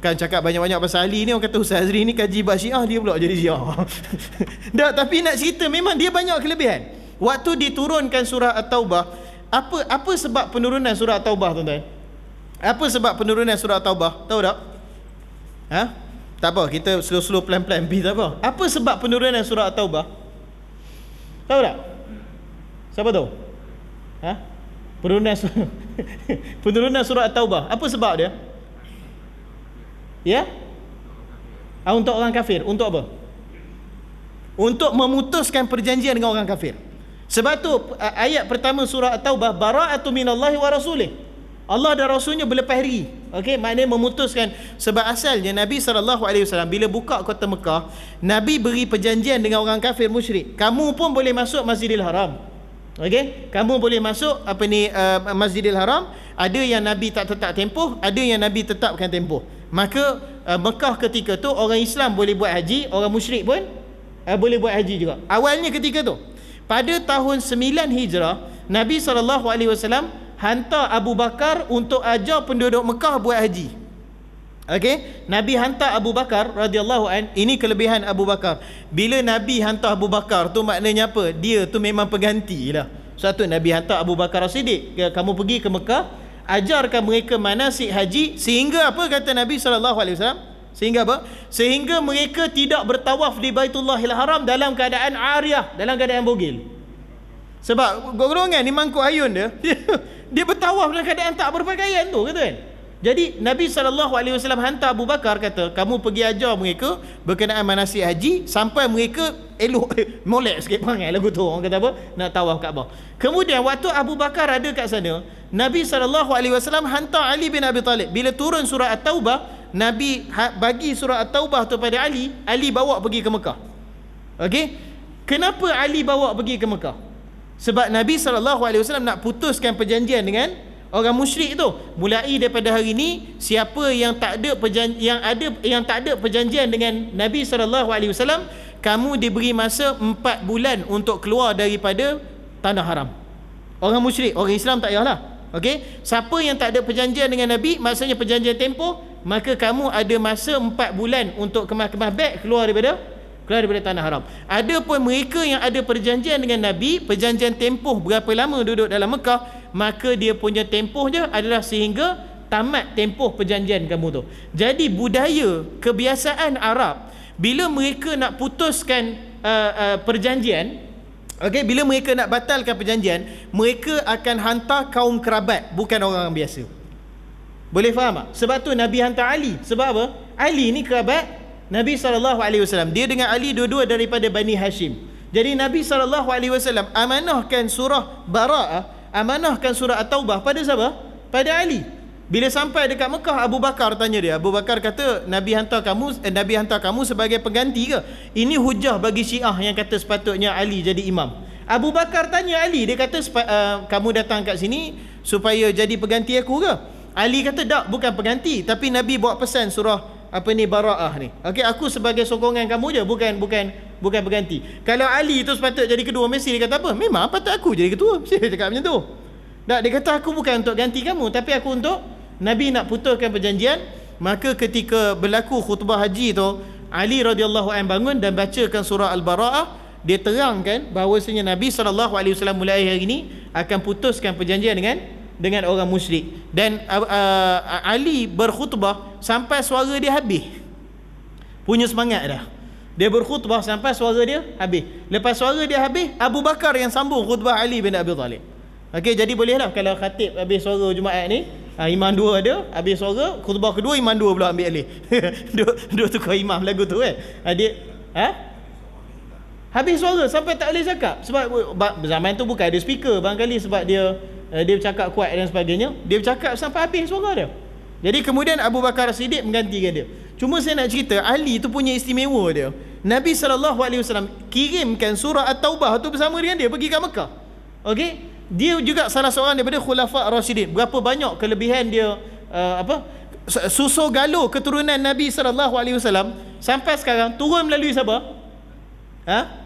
kan cakap banyak-banyak pasal Ali ni orang kata Ustaz Azri ni kaji basyiah dia pula jadi Syiah tak tapi nak cerita memang dia banyak kelebihan waktu diturunkan surah At-Taubah apa apa sebab penurunan surah At-Taubah tuan-tuan apa sebab penurunan surah At-Taubah tahu tak ha tak apa, kita slow-slow plan pelan B tak apa. Apa sebab penurunan surah Taubah? Tahu tak? Siapa tahu? Ha? Penurunan surah Penurunan surah Taubah. Apa sebab dia? Ya? Ah, untuk orang kafir. Untuk apa? Untuk memutuskan perjanjian dengan orang kafir. Sebab tu ayat pertama surah At-Taubah bara'atu minallahi wa rasulihi Allah dan Rasulnya berlepas hari okay? maknanya memutuskan sebab asalnya Nabi SAW bila buka kota Mekah Nabi beri perjanjian dengan orang kafir musyrik kamu pun boleh masuk Masjidil Haram okay? kamu boleh masuk apa ni uh, Masjidil Haram ada yang Nabi tak tetap tempoh ada yang Nabi tetapkan tempoh maka uh, Mekah ketika tu orang Islam boleh buat haji orang musyrik pun uh, boleh buat haji juga awalnya ketika tu pada tahun 9 Hijrah Nabi SAW hantar Abu Bakar untuk ajar penduduk Mekah buat haji. Okey, Nabi hantar Abu Bakar radhiyallahu an, ini kelebihan Abu Bakar. Bila Nabi hantar Abu Bakar tu maknanya apa? Dia tu memang peganti, lah. Satu Nabi hantar Abu Bakar Siddiq, kamu pergi ke Mekah, ajarkan mereka manasik haji sehingga apa kata Nabi sallallahu alaihi wasallam? Sehingga apa? Sehingga mereka tidak bertawaf di Baitullahil Haram dalam keadaan ariah, dalam keadaan bogil. Sebab golongan ni mangkuk ayun dia. dia bertawaf dalam keadaan tak berpakaian tu kata kan. Jadi Nabi SAW hantar Abu Bakar kata kamu pergi ajar mereka berkenaan manasik haji sampai mereka elok eh, molek sikit perangai lagu tu orang kata apa nak tawaf Kaabah. Kemudian waktu Abu Bakar ada kat sana Nabi SAW hantar Ali bin Abi Talib bila turun surah At-Taubah Nabi ha, bagi surah At-Taubah tu pada Ali Ali bawa pergi ke Mekah. okay? Kenapa Ali bawa pergi ke Mekah? Sebab Nabi SAW nak putuskan perjanjian dengan orang musyrik tu. Mulai daripada hari ini, siapa yang tak ada perjanjian, yang ada yang tak ada perjanjian dengan Nabi SAW, kamu diberi masa 4 bulan untuk keluar daripada tanah haram. Orang musyrik, orang Islam tak yalah, Okey, siapa yang tak ada perjanjian dengan Nabi, maksudnya perjanjian tempoh, maka kamu ada masa 4 bulan untuk kemah-kemah beg keluar daripada keluar daripada tanah haram ada pun mereka yang ada perjanjian dengan Nabi perjanjian tempoh berapa lama duduk dalam Mekah maka dia punya tempohnya adalah sehingga tamat tempoh perjanjian kamu tu jadi budaya kebiasaan Arab bila mereka nak putuskan uh, uh, perjanjian okay, bila mereka nak batalkan perjanjian mereka akan hantar kaum kerabat bukan orang biasa boleh faham tak? sebab tu Nabi hantar Ali sebab apa? Ali ni kerabat Nabi SAW Dia dengan Ali dua-dua daripada Bani Hashim Jadi Nabi SAW amanahkan surah Bara'ah Amanahkan surah At-Taubah pada siapa? Pada Ali Bila sampai dekat Mekah Abu Bakar tanya dia Abu Bakar kata Nabi hantar kamu eh, Nabi hantar kamu sebagai pengganti ke? Ini hujah bagi syiah yang kata sepatutnya Ali jadi imam Abu Bakar tanya Ali Dia kata uh, kamu datang kat sini Supaya jadi pengganti aku ke? Ali kata tak bukan pengganti Tapi Nabi buat pesan surah apa ni bara'ah ni. Okey aku sebagai sokongan kamu je bukan bukan bukan berganti. Kalau Ali tu sepatut jadi kedua Messi dia kata apa? Memang apa patut aku jadi ketua. Saya cakap macam tu. Tak dia kata aku bukan untuk ganti kamu tapi aku untuk Nabi nak putuskan perjanjian. Maka ketika berlaku khutbah haji tu Ali radhiyallahu anhu bangun dan bacakan surah Al-Bara'ah dia terangkan bahawasanya Nabi SAW mulai hari ini akan putuskan perjanjian dengan dengan orang musyrik dan uh, uh, Ali berkhutbah sampai suara dia habis punya semangat dah dia berkhutbah sampai suara dia habis lepas suara dia habis Abu Bakar yang sambung khutbah Ali bin Abi Talib Okey jadi bolehlah kalau khatib habis suara Jumaat ni Ha, imam dua ada habis suara khutbah kedua iman dua pula ambil alih Dua duk tukar imam lagu tu eh adik uh, ha habis suara sampai tak boleh cakap sebab zaman tu bukan ada speaker barangkali sebab dia Eh, dia bercakap kuat dan sebagainya dia bercakap sampai habis suara dia jadi kemudian Abu Bakar Siddiq menggantikan dia cuma saya nak cerita Ali tu punya istimewa dia Nabi SAW kirimkan surah At-Taubah tu bersama dengan dia pergi ke Mekah Okey, dia juga salah seorang daripada Khulafa' Rasidin berapa banyak kelebihan dia uh, apa susu galuh keturunan Nabi SAW sampai sekarang turun melalui sabah. Ha?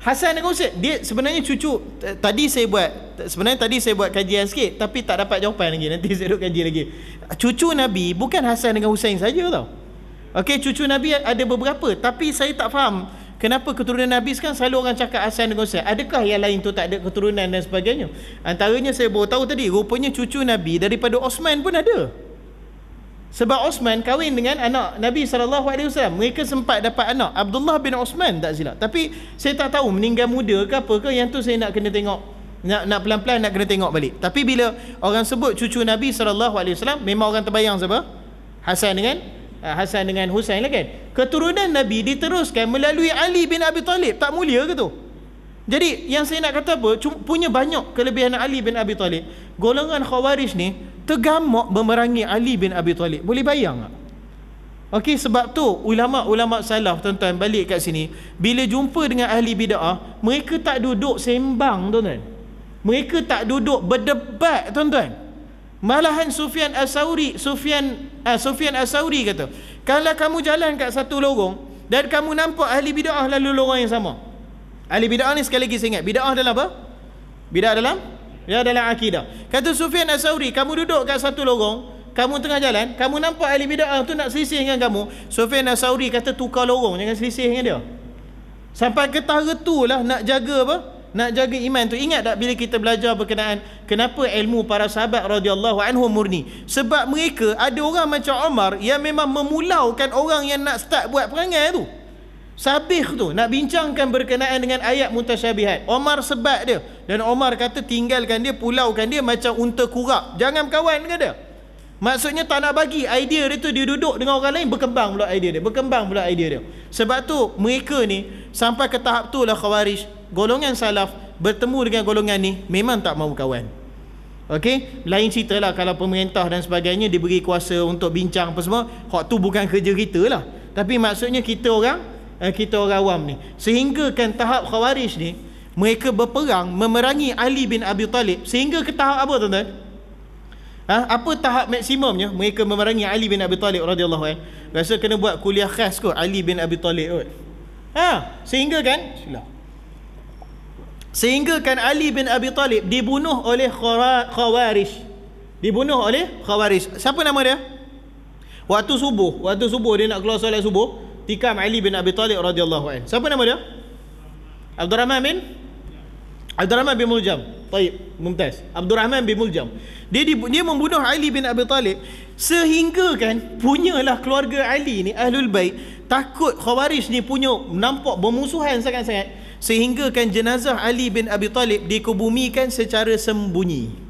Hasan dengan Husain dia sebenarnya cucu tadi saya buat sebenarnya tadi saya buat kajian sikit tapi tak dapat jawapan lagi nanti saya duduk kaji lagi cucu Nabi bukan Hasan dengan Husain saja tau Okey, cucu Nabi ada beberapa tapi saya tak faham kenapa keturunan Nabi sekarang selalu orang cakap Hasan dengan Husain adakah yang lain tu tak ada keturunan dan sebagainya antaranya saya baru tahu tadi rupanya cucu Nabi daripada Osman pun ada sebab Osman kahwin dengan anak Nabi SAW Mereka sempat dapat anak Abdullah bin Osman tak silap Tapi saya tak tahu meninggal muda ke apa ke Yang tu saya nak kena tengok nak nak pelan-pelan nak kena tengok balik Tapi bila orang sebut cucu Nabi SAW Memang orang terbayang siapa? Hasan dengan eh, Hasan dengan Husain lah kan Keturunan Nabi diteruskan melalui Ali bin Abi Talib Tak mulia ke tu? Jadi yang saya nak kata apa Punya banyak kelebihan Ali bin Abi Talib Golongan Khawarij ni tergamak memerangi Ali bin Abi Talib boleh bayang tak? Okey sebab tu ulama-ulama salaf tuan-tuan balik kat sini bila jumpa dengan ahli bidah mereka tak duduk sembang tuan-tuan. Mereka tak duduk berdebat tuan-tuan. Malahan Sufyan As-Sauri, Sufyan ah, Sufyan As-Sauri kata, "Kalau kamu jalan kat satu lorong dan kamu nampak ahli bidah lalu lorong yang sama." Ahli bidah ni sekali lagi saya ingat, bidah dalam apa? Bidah dalam ya dalam akidah. Kata Sufyan Asauri, kamu duduk kat satu lorong, kamu tengah jalan, kamu nampak ahli bidah tu nak selisih dengan kamu. Sufyan Asauri kata tukar lorong jangan selisih dengan dia. Sampai ketah getulah nak jaga apa? Nak jaga iman tu. Ingat tak bila kita belajar berkenaan kenapa ilmu para sahabat radhiyallahu anhum murni? Sebab mereka ada orang macam Omar yang memang memulaukan orang yang nak start buat perangai tu. Sabih tu nak bincangkan berkenaan dengan ayat mutasyabihat. Omar sebat dia. Dan Omar kata tinggalkan dia, pulaukan dia macam unta kurap. Jangan kawan kata dia. Maksudnya tak nak bagi idea dia tu dia duduk dengan orang lain berkembang pula idea dia. Berkembang pula idea dia. Sebab tu mereka ni sampai ke tahap tu lah khawarij. Golongan salaf bertemu dengan golongan ni memang tak mahu kawan. Okey, lain cerita lah kalau pemerintah dan sebagainya diberi kuasa untuk bincang apa semua, hak tu bukan kerja kita lah. Tapi maksudnya kita orang Eh, kita orang awam ni sehingga kan tahap khawarij ni mereka berperang memerangi Ali bin Abi Talib sehingga ke tahap apa tuan-tuan ha? apa tahap maksimumnya mereka memerangi Ali bin Abi Talib radhiyallahu anhu rasa kena buat kuliah khas kot Ali bin Abi Talib kot ha sehingga kan silah sehingga kan Ali bin Abi Talib dibunuh oleh khawarij dibunuh oleh khawarij siapa nama dia waktu subuh waktu subuh dia nak keluar solat subuh tikam Ali bin Abi Talib radhiyallahu anhu. Siapa nama dia? Abdul Rahman bin Abdul Rahman bin Muljam. Baik, mumtaz. Abdul Rahman bin Muljam. Dia dia membunuh Ali bin Abi Talib sehingga kan punyalah keluarga Ali ni Ahlul Bait takut Khawarij ni punya nampak bermusuhan sangat-sangat sehingga kan jenazah Ali bin Abi Talib dikubumikan secara sembunyi.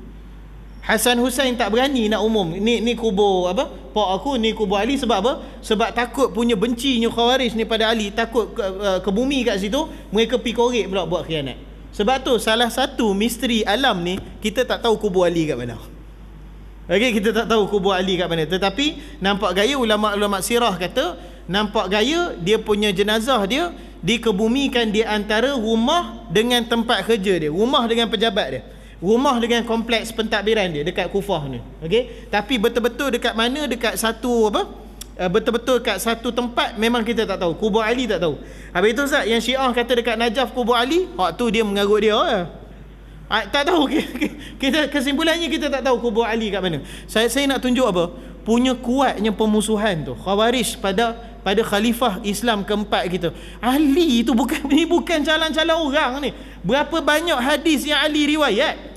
Hasan Hussein tak berani nak umum ni ni kubur apa pak aku ni kubur Ali sebab apa sebab takut punya bencinya Khawarij ni pada Ali takut ke, uh, ke bumi kat situ mereka pi korek pula buat khianat sebab tu salah satu misteri alam ni kita tak tahu kubur Ali kat mana Okay kita tak tahu kubur Ali kat mana tetapi nampak gaya ulama-ulama sirah kata nampak gaya dia punya jenazah dia dikebumikan di antara rumah dengan tempat kerja dia rumah dengan pejabat dia rumah dengan kompleks pentadbiran dia dekat Kufah ni okey tapi betul-betul dekat mana dekat satu apa eh, betul-betul kat satu tempat memang kita tak tahu kubur Ali tak tahu habis itu Ustaz yang Syiah kata dekat Najaf kubur Ali waktu dia mengarut dia eh? ha, tak tahu kita kesimpulannya kita tak tahu kubur Ali kat mana saya saya nak tunjuk apa punya kuatnya pemusuhan tu khawarij pada pada khalifah Islam keempat kita Ali itu bukan ini bukan jalan-jalan orang ni berapa banyak hadis yang Ali riwayat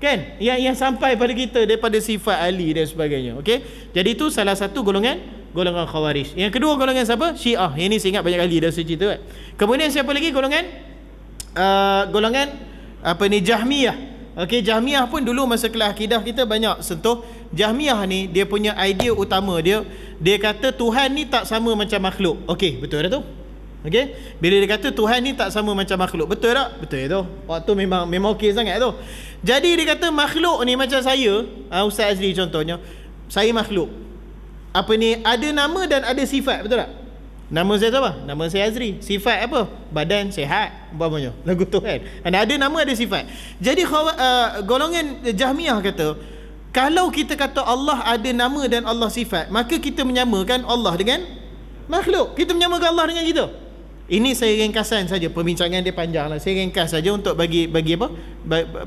kan yang yang sampai pada kita daripada sifat ali dan sebagainya okey jadi itu salah satu golongan golongan khawarij yang kedua golongan siapa syiah yang ini saya ingat banyak kali dah saya cerita kan kemudian siapa lagi golongan uh, golongan apa ni jahmiyah okey jahmiyah pun dulu masa kelas akidah kita banyak sentuh jahmiyah ni dia punya idea utama dia dia kata tuhan ni tak sama macam makhluk okey betul dah tu Okey, bila dia kata Tuhan ni tak sama macam makhluk, betul tak? Betul ya tu. Waktu memang memang okey sangat tu. Jadi dia kata makhluk ni macam saya, uh, Ustaz Azri contohnya, saya makhluk. Apa ni? Ada nama dan ada sifat, betul tak? Nama saya apa? Nama saya Azri. Sifat apa? Badan sihat. Bapaknya. Lagu tu kan? And ada nama, ada sifat. Jadi uh, golongan Jahmiah kata, kalau kita kata Allah ada nama dan Allah sifat, maka kita menyamakan Allah dengan makhluk. Kita menyamakan Allah dengan kita. Ini saya ringkasan saja perbincangan dia panjanglah. Saya ringkas saja untuk bagi bagi apa?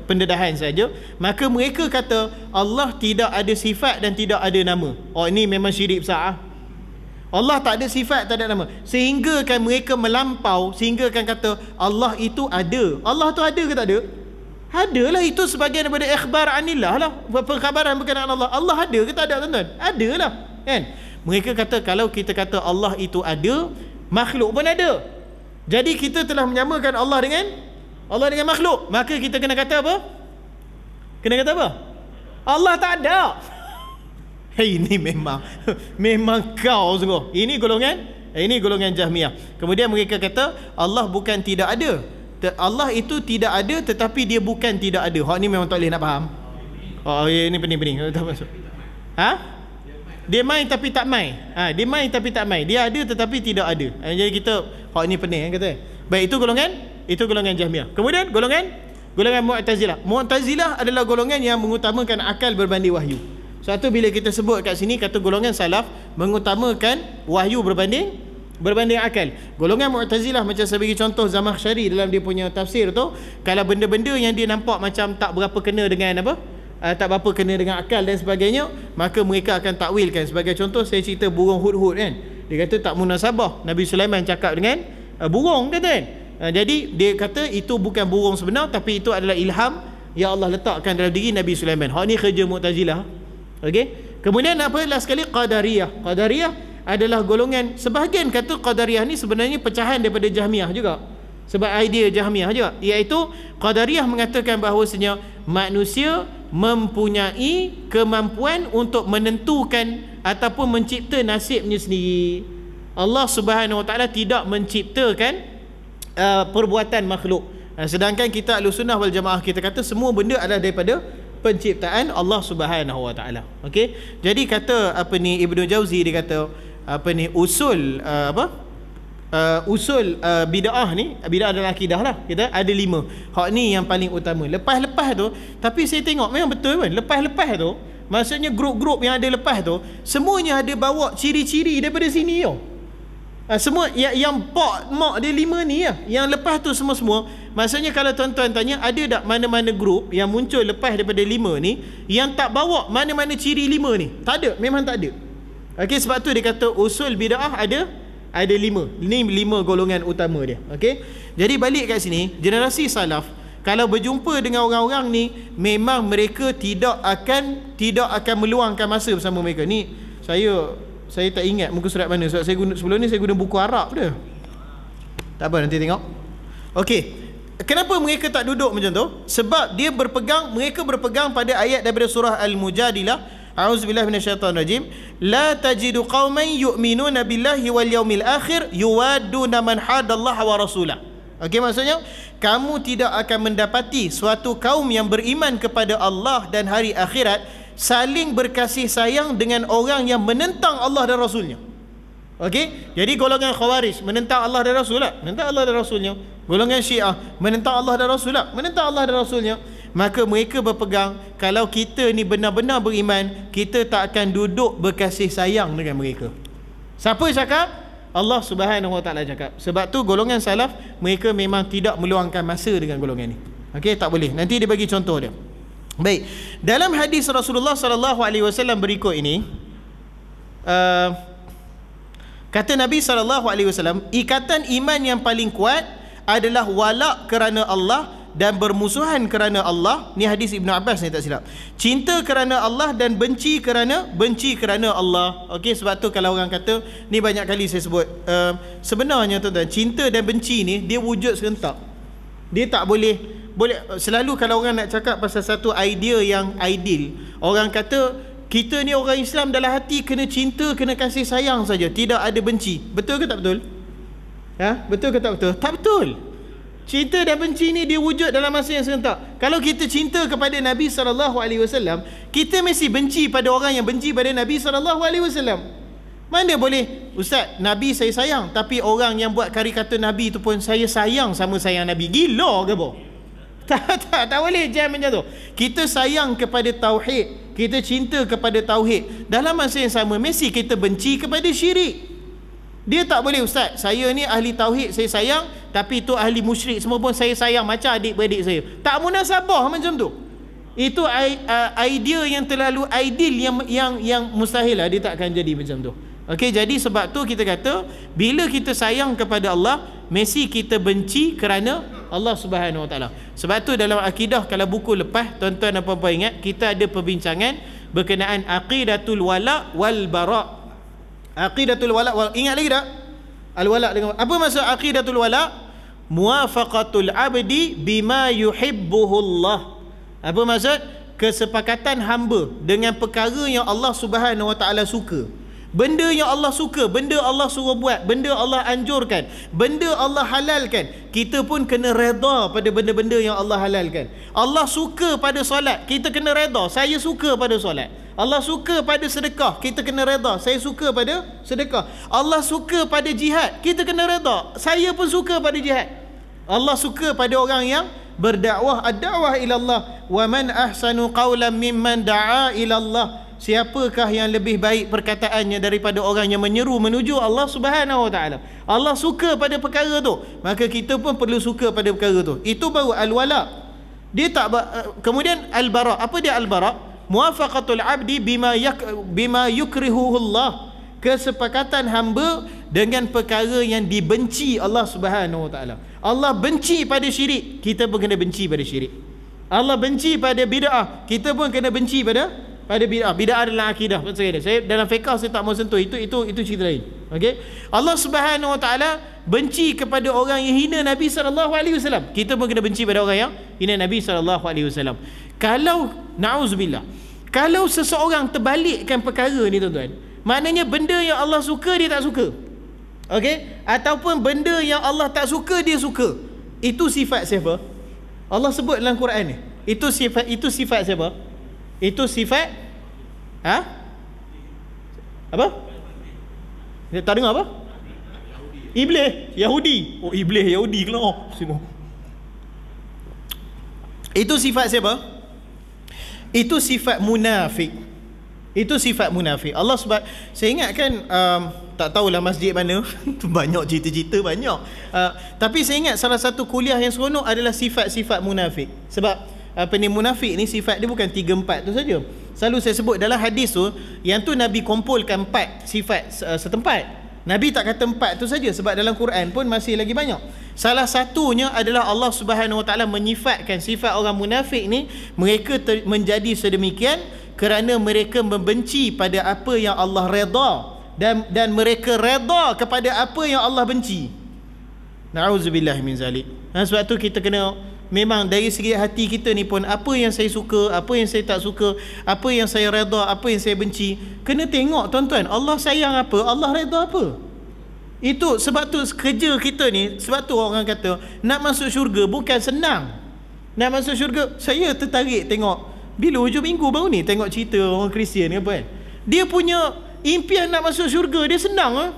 pendedahan saja. Maka mereka kata Allah tidak ada sifat dan tidak ada nama. Oh ini memang syirik besar ah. Allah tak ada sifat, tak ada nama. Sehingga kan mereka melampau, sehingga kan kata Allah itu ada. Allah tu ada ke tak ada? Adalah itu sebagai daripada ikhbar anillah lah. Pengkhabaran berkenaan Allah. Allah ada ke tak ada tuan-tuan? Adalah. Kan? Mereka kata kalau kita kata Allah itu ada, makhluk pun ada. Jadi kita telah menyamakan Allah dengan Allah dengan makhluk. Maka kita kena kata apa? Kena kata apa? Allah tak ada. Hei ini memang memang kau sungguh. Ini golongan ini golongan Jahmiyah. Kemudian mereka kata Allah bukan tidak ada. Allah itu tidak ada tetapi dia bukan tidak ada. Hak ni memang tak boleh nak faham. Oh, ini pening-pening. Tak masuk. Ha? dia main tapi tak main ha, dia main tapi tak main dia ada tetapi tidak ada ha, jadi kita hak ini pening kan kata baik itu golongan itu golongan jahmiah kemudian golongan golongan mu'tazilah mu'tazilah adalah golongan yang mengutamakan akal berbanding wahyu satu bila kita sebut kat sini kata golongan salaf mengutamakan wahyu berbanding berbanding akal golongan mu'tazilah macam saya bagi contoh Zamakhsyari dalam dia punya tafsir tu kalau benda-benda yang dia nampak macam tak berapa kena dengan apa uh, tak apa kena dengan akal dan sebagainya maka mereka akan takwilkan sebagai contoh saya cerita burung hudhud kan dia kata tak munasabah Nabi Sulaiman cakap dengan uh, burung kata kan uh, jadi dia kata itu bukan burung sebenar tapi itu adalah ilham yang Allah letakkan dalam diri Nabi Sulaiman hak ni kerja mu'tazilah okey kemudian apa last sekali qadariyah qadariyah adalah golongan sebahagian kata qadariyah ni sebenarnya pecahan daripada jahmiyah juga sebab idea jahmiyah juga iaitu qadariyah mengatakan bahawasanya manusia mempunyai kemampuan untuk menentukan ataupun mencipta nasibnya sendiri. Allah Subhanahu Wa Taala tidak menciptakan uh, perbuatan makhluk. Uh, sedangkan kita al wal jamaah kita kata semua benda adalah daripada penciptaan Allah Subhanahu Wa Taala. Okey. Jadi kata apa ni Ibnu Jauzi dia kata apa ni usul uh, apa uh, usul uh, bidah ni bidah adalah akidah lah kita ada lima hak ni yang paling utama lepas-lepas tu tapi saya tengok memang betul kan lepas-lepas tu maksudnya grup-grup yang ada lepas tu semuanya ada bawa ciri-ciri daripada sini yo Ha, semua ya, yang, yang pak mak dia lima ni ya. Yang lepas tu semua-semua Maksudnya kalau tuan-tuan tanya Ada tak mana-mana grup yang muncul lepas daripada lima ni Yang tak bawa mana-mana ciri lima ni Tak ada, memang tak ada Okey sebab tu dia kata usul bida'ah ada ada lima. Ini lima golongan utama dia. okay? Jadi balik kat sini, generasi salaf kalau berjumpa dengan orang-orang ni memang mereka tidak akan tidak akan meluangkan masa bersama mereka ni. Saya saya tak ingat muka surat mana sebab saya guna, sebelum ni saya guna buku Arab dia. Tak apa nanti tengok. Okey. Kenapa mereka tak duduk macam tu? Sebab dia berpegang mereka berpegang pada ayat daripada surah Al-Mujadilah A'udzubillah minasyaitonirrajim. La tajidu qauman yu'minuna billahi wal yaumil akhir yuwaduna man hadallah wa rasulah. Okey maksudnya kamu tidak akan mendapati suatu kaum yang beriman kepada Allah dan hari akhirat saling berkasih sayang dengan orang yang menentang Allah dan Rasulnya. Okey, jadi golongan Khawarij menentang Allah dan Rasulnya, lah. menentang Allah dan Rasulnya. Golongan Syiah menentang Allah dan Rasulnya, lah. menentang Allah dan Rasulnya. Menentang Allah dan Rasulnya maka mereka berpegang kalau kita ni benar-benar beriman kita tak akan duduk berkasih sayang dengan mereka siapa cakap Allah Subhanahu Wa Taala cakap sebab tu golongan salaf mereka memang tidak meluangkan masa dengan golongan ni okey tak boleh nanti dia bagi contoh dia baik dalam hadis Rasulullah sallallahu alaihi wasallam berikut ini uh, kata Nabi sallallahu alaihi wasallam ikatan iman yang paling kuat adalah walak kerana Allah dan bermusuhan kerana Allah ni hadis Ibn Abbas ni tak silap cinta kerana Allah dan benci kerana benci kerana Allah okey sebab tu kalau orang kata ni banyak kali saya sebut uh, sebenarnya tu tuan cinta dan benci ni dia wujud serentak dia tak boleh boleh selalu kalau orang nak cakap pasal satu idea yang ideal orang kata kita ni orang Islam dalam hati kena cinta kena kasih sayang saja tidak ada benci betul ke tak betul Ya, betul ke tak betul? Tak betul. Cinta dan benci ni dia wujud dalam masa yang serentak. Kalau kita cinta kepada Nabi saw, kita mesti benci pada orang yang benci pada Nabi saw. alaihi wasallam. Mana boleh ustaz Nabi saya sayang tapi orang yang buat karikatur Nabi tu pun saya sayang sama sayang Nabi. Gila ke apa? Tak tak tak boleh jam macam tu. Kita sayang kepada tauhid, kita cinta kepada tauhid. Dalam masa yang sama mesti kita benci kepada syirik. Dia tak boleh ustaz. Saya ni ahli tauhid, saya sayang, tapi tu ahli musyrik semua pun saya sayang macam adik-beradik saya. Tak munasabah macam tu. Itu idea yang terlalu ideal yang yang yang mustahil lah dia tak akan jadi macam tu. Okey, jadi sebab tu kita kata bila kita sayang kepada Allah, mesti kita benci kerana Allah Subhanahu Wa Taala. Sebab tu dalam akidah kalau buku lepas tuan-tuan dan puan ingat kita ada perbincangan berkenaan aqidatul wala wal bara'. Aqidatul wala wal ingat lagi tak? Al wala dengan apa maksud aqidatul wala? Muwafaqatul abdi bima yuhibbuhu Allah. Apa maksud? Kesepakatan hamba dengan perkara yang Allah Subhanahu wa taala suka. Benda yang Allah suka, benda Allah suruh buat, benda Allah anjurkan, benda Allah halalkan, kita pun kena redha pada benda-benda yang Allah halalkan. Allah suka pada solat, kita kena redha. Saya suka pada solat. Allah suka pada sedekah, kita kena reda. Saya suka pada sedekah. Allah suka pada jihad, kita kena reda. Saya pun suka pada jihad. Allah suka pada orang yang berdakwah ad-da'wah ila Allah wa man ahsanu qawlan mimman da'a ila Allah siapakah yang lebih baik perkataannya daripada orang yang menyeru menuju Allah Subhanahu wa taala Allah suka pada perkara tu maka kita pun perlu suka pada perkara tu itu baru al-wala dia tak kemudian al-bara apa dia al-bara muwafaqatul abdi bima yak, bima yukrihuhu Allah kesepakatan hamba dengan perkara yang dibenci Allah Subhanahu Wa Taala. Allah benci pada syirik, kita pun kena benci pada syirik. Allah benci pada bid'ah, kita pun kena benci pada pada bidah. Bidah adalah akidah. Saya dalam fiqh saya tak mau sentuh itu itu itu cerita lain. Okey. Allah Subhanahu Wa Taala benci kepada orang yang hina Nabi sallallahu alaihi wasallam. Kita pun kena benci pada orang yang hina Nabi sallallahu alaihi wasallam. Kalau nauzubillah, Kalau seseorang terbalikkan perkara ni tuan-tuan, maknanya benda yang Allah suka dia tak suka. Okey? Ataupun benda yang Allah tak suka dia suka. Itu sifat siapa? Allah sebut dalam Quran ni. Itu sifat itu sifat siapa? Itu sifat ha? Apa? Dia tak dengar apa? Iblis, Yahudi. Oh, Iblis Yahudi kena. Lah? Oh, Itu sifat siapa? Itu sifat munafik. Itu sifat munafik. Allah sebab saya ingat kan um, tak tahulah masjid mana. banyak cerita-cerita banyak. Uh, tapi saya ingat salah satu kuliah yang seronok adalah sifat-sifat munafik. Sebab apa ni munafik ni sifat dia bukan tiga empat tu saja. Selalu saya sebut dalam hadis tu yang tu Nabi kumpulkan empat sifat uh, setempat. Nabi tak kata 4 tu saja sebab dalam Quran pun masih lagi banyak. Salah satunya adalah Allah Subhanahu Wa Taala menyifatkan sifat orang munafik ni mereka menjadi sedemikian kerana mereka membenci pada apa yang Allah redha dan dan mereka redha kepada apa yang Allah benci. Nauzubillah min zalik. Ha, sebab tu kita kena memang dari segi hati kita ni pun apa yang saya suka, apa yang saya tak suka, apa yang saya reda, apa yang saya benci, kena tengok tuan-tuan, Allah sayang apa, Allah reda apa. Itu sebab tu kerja kita ni, sebab tu orang kata nak masuk syurga bukan senang. Nak masuk syurga, saya tertarik tengok bila hujung minggu baru ni tengok cerita orang Kristian ke apa kan. Dia punya impian nak masuk syurga dia senang ah.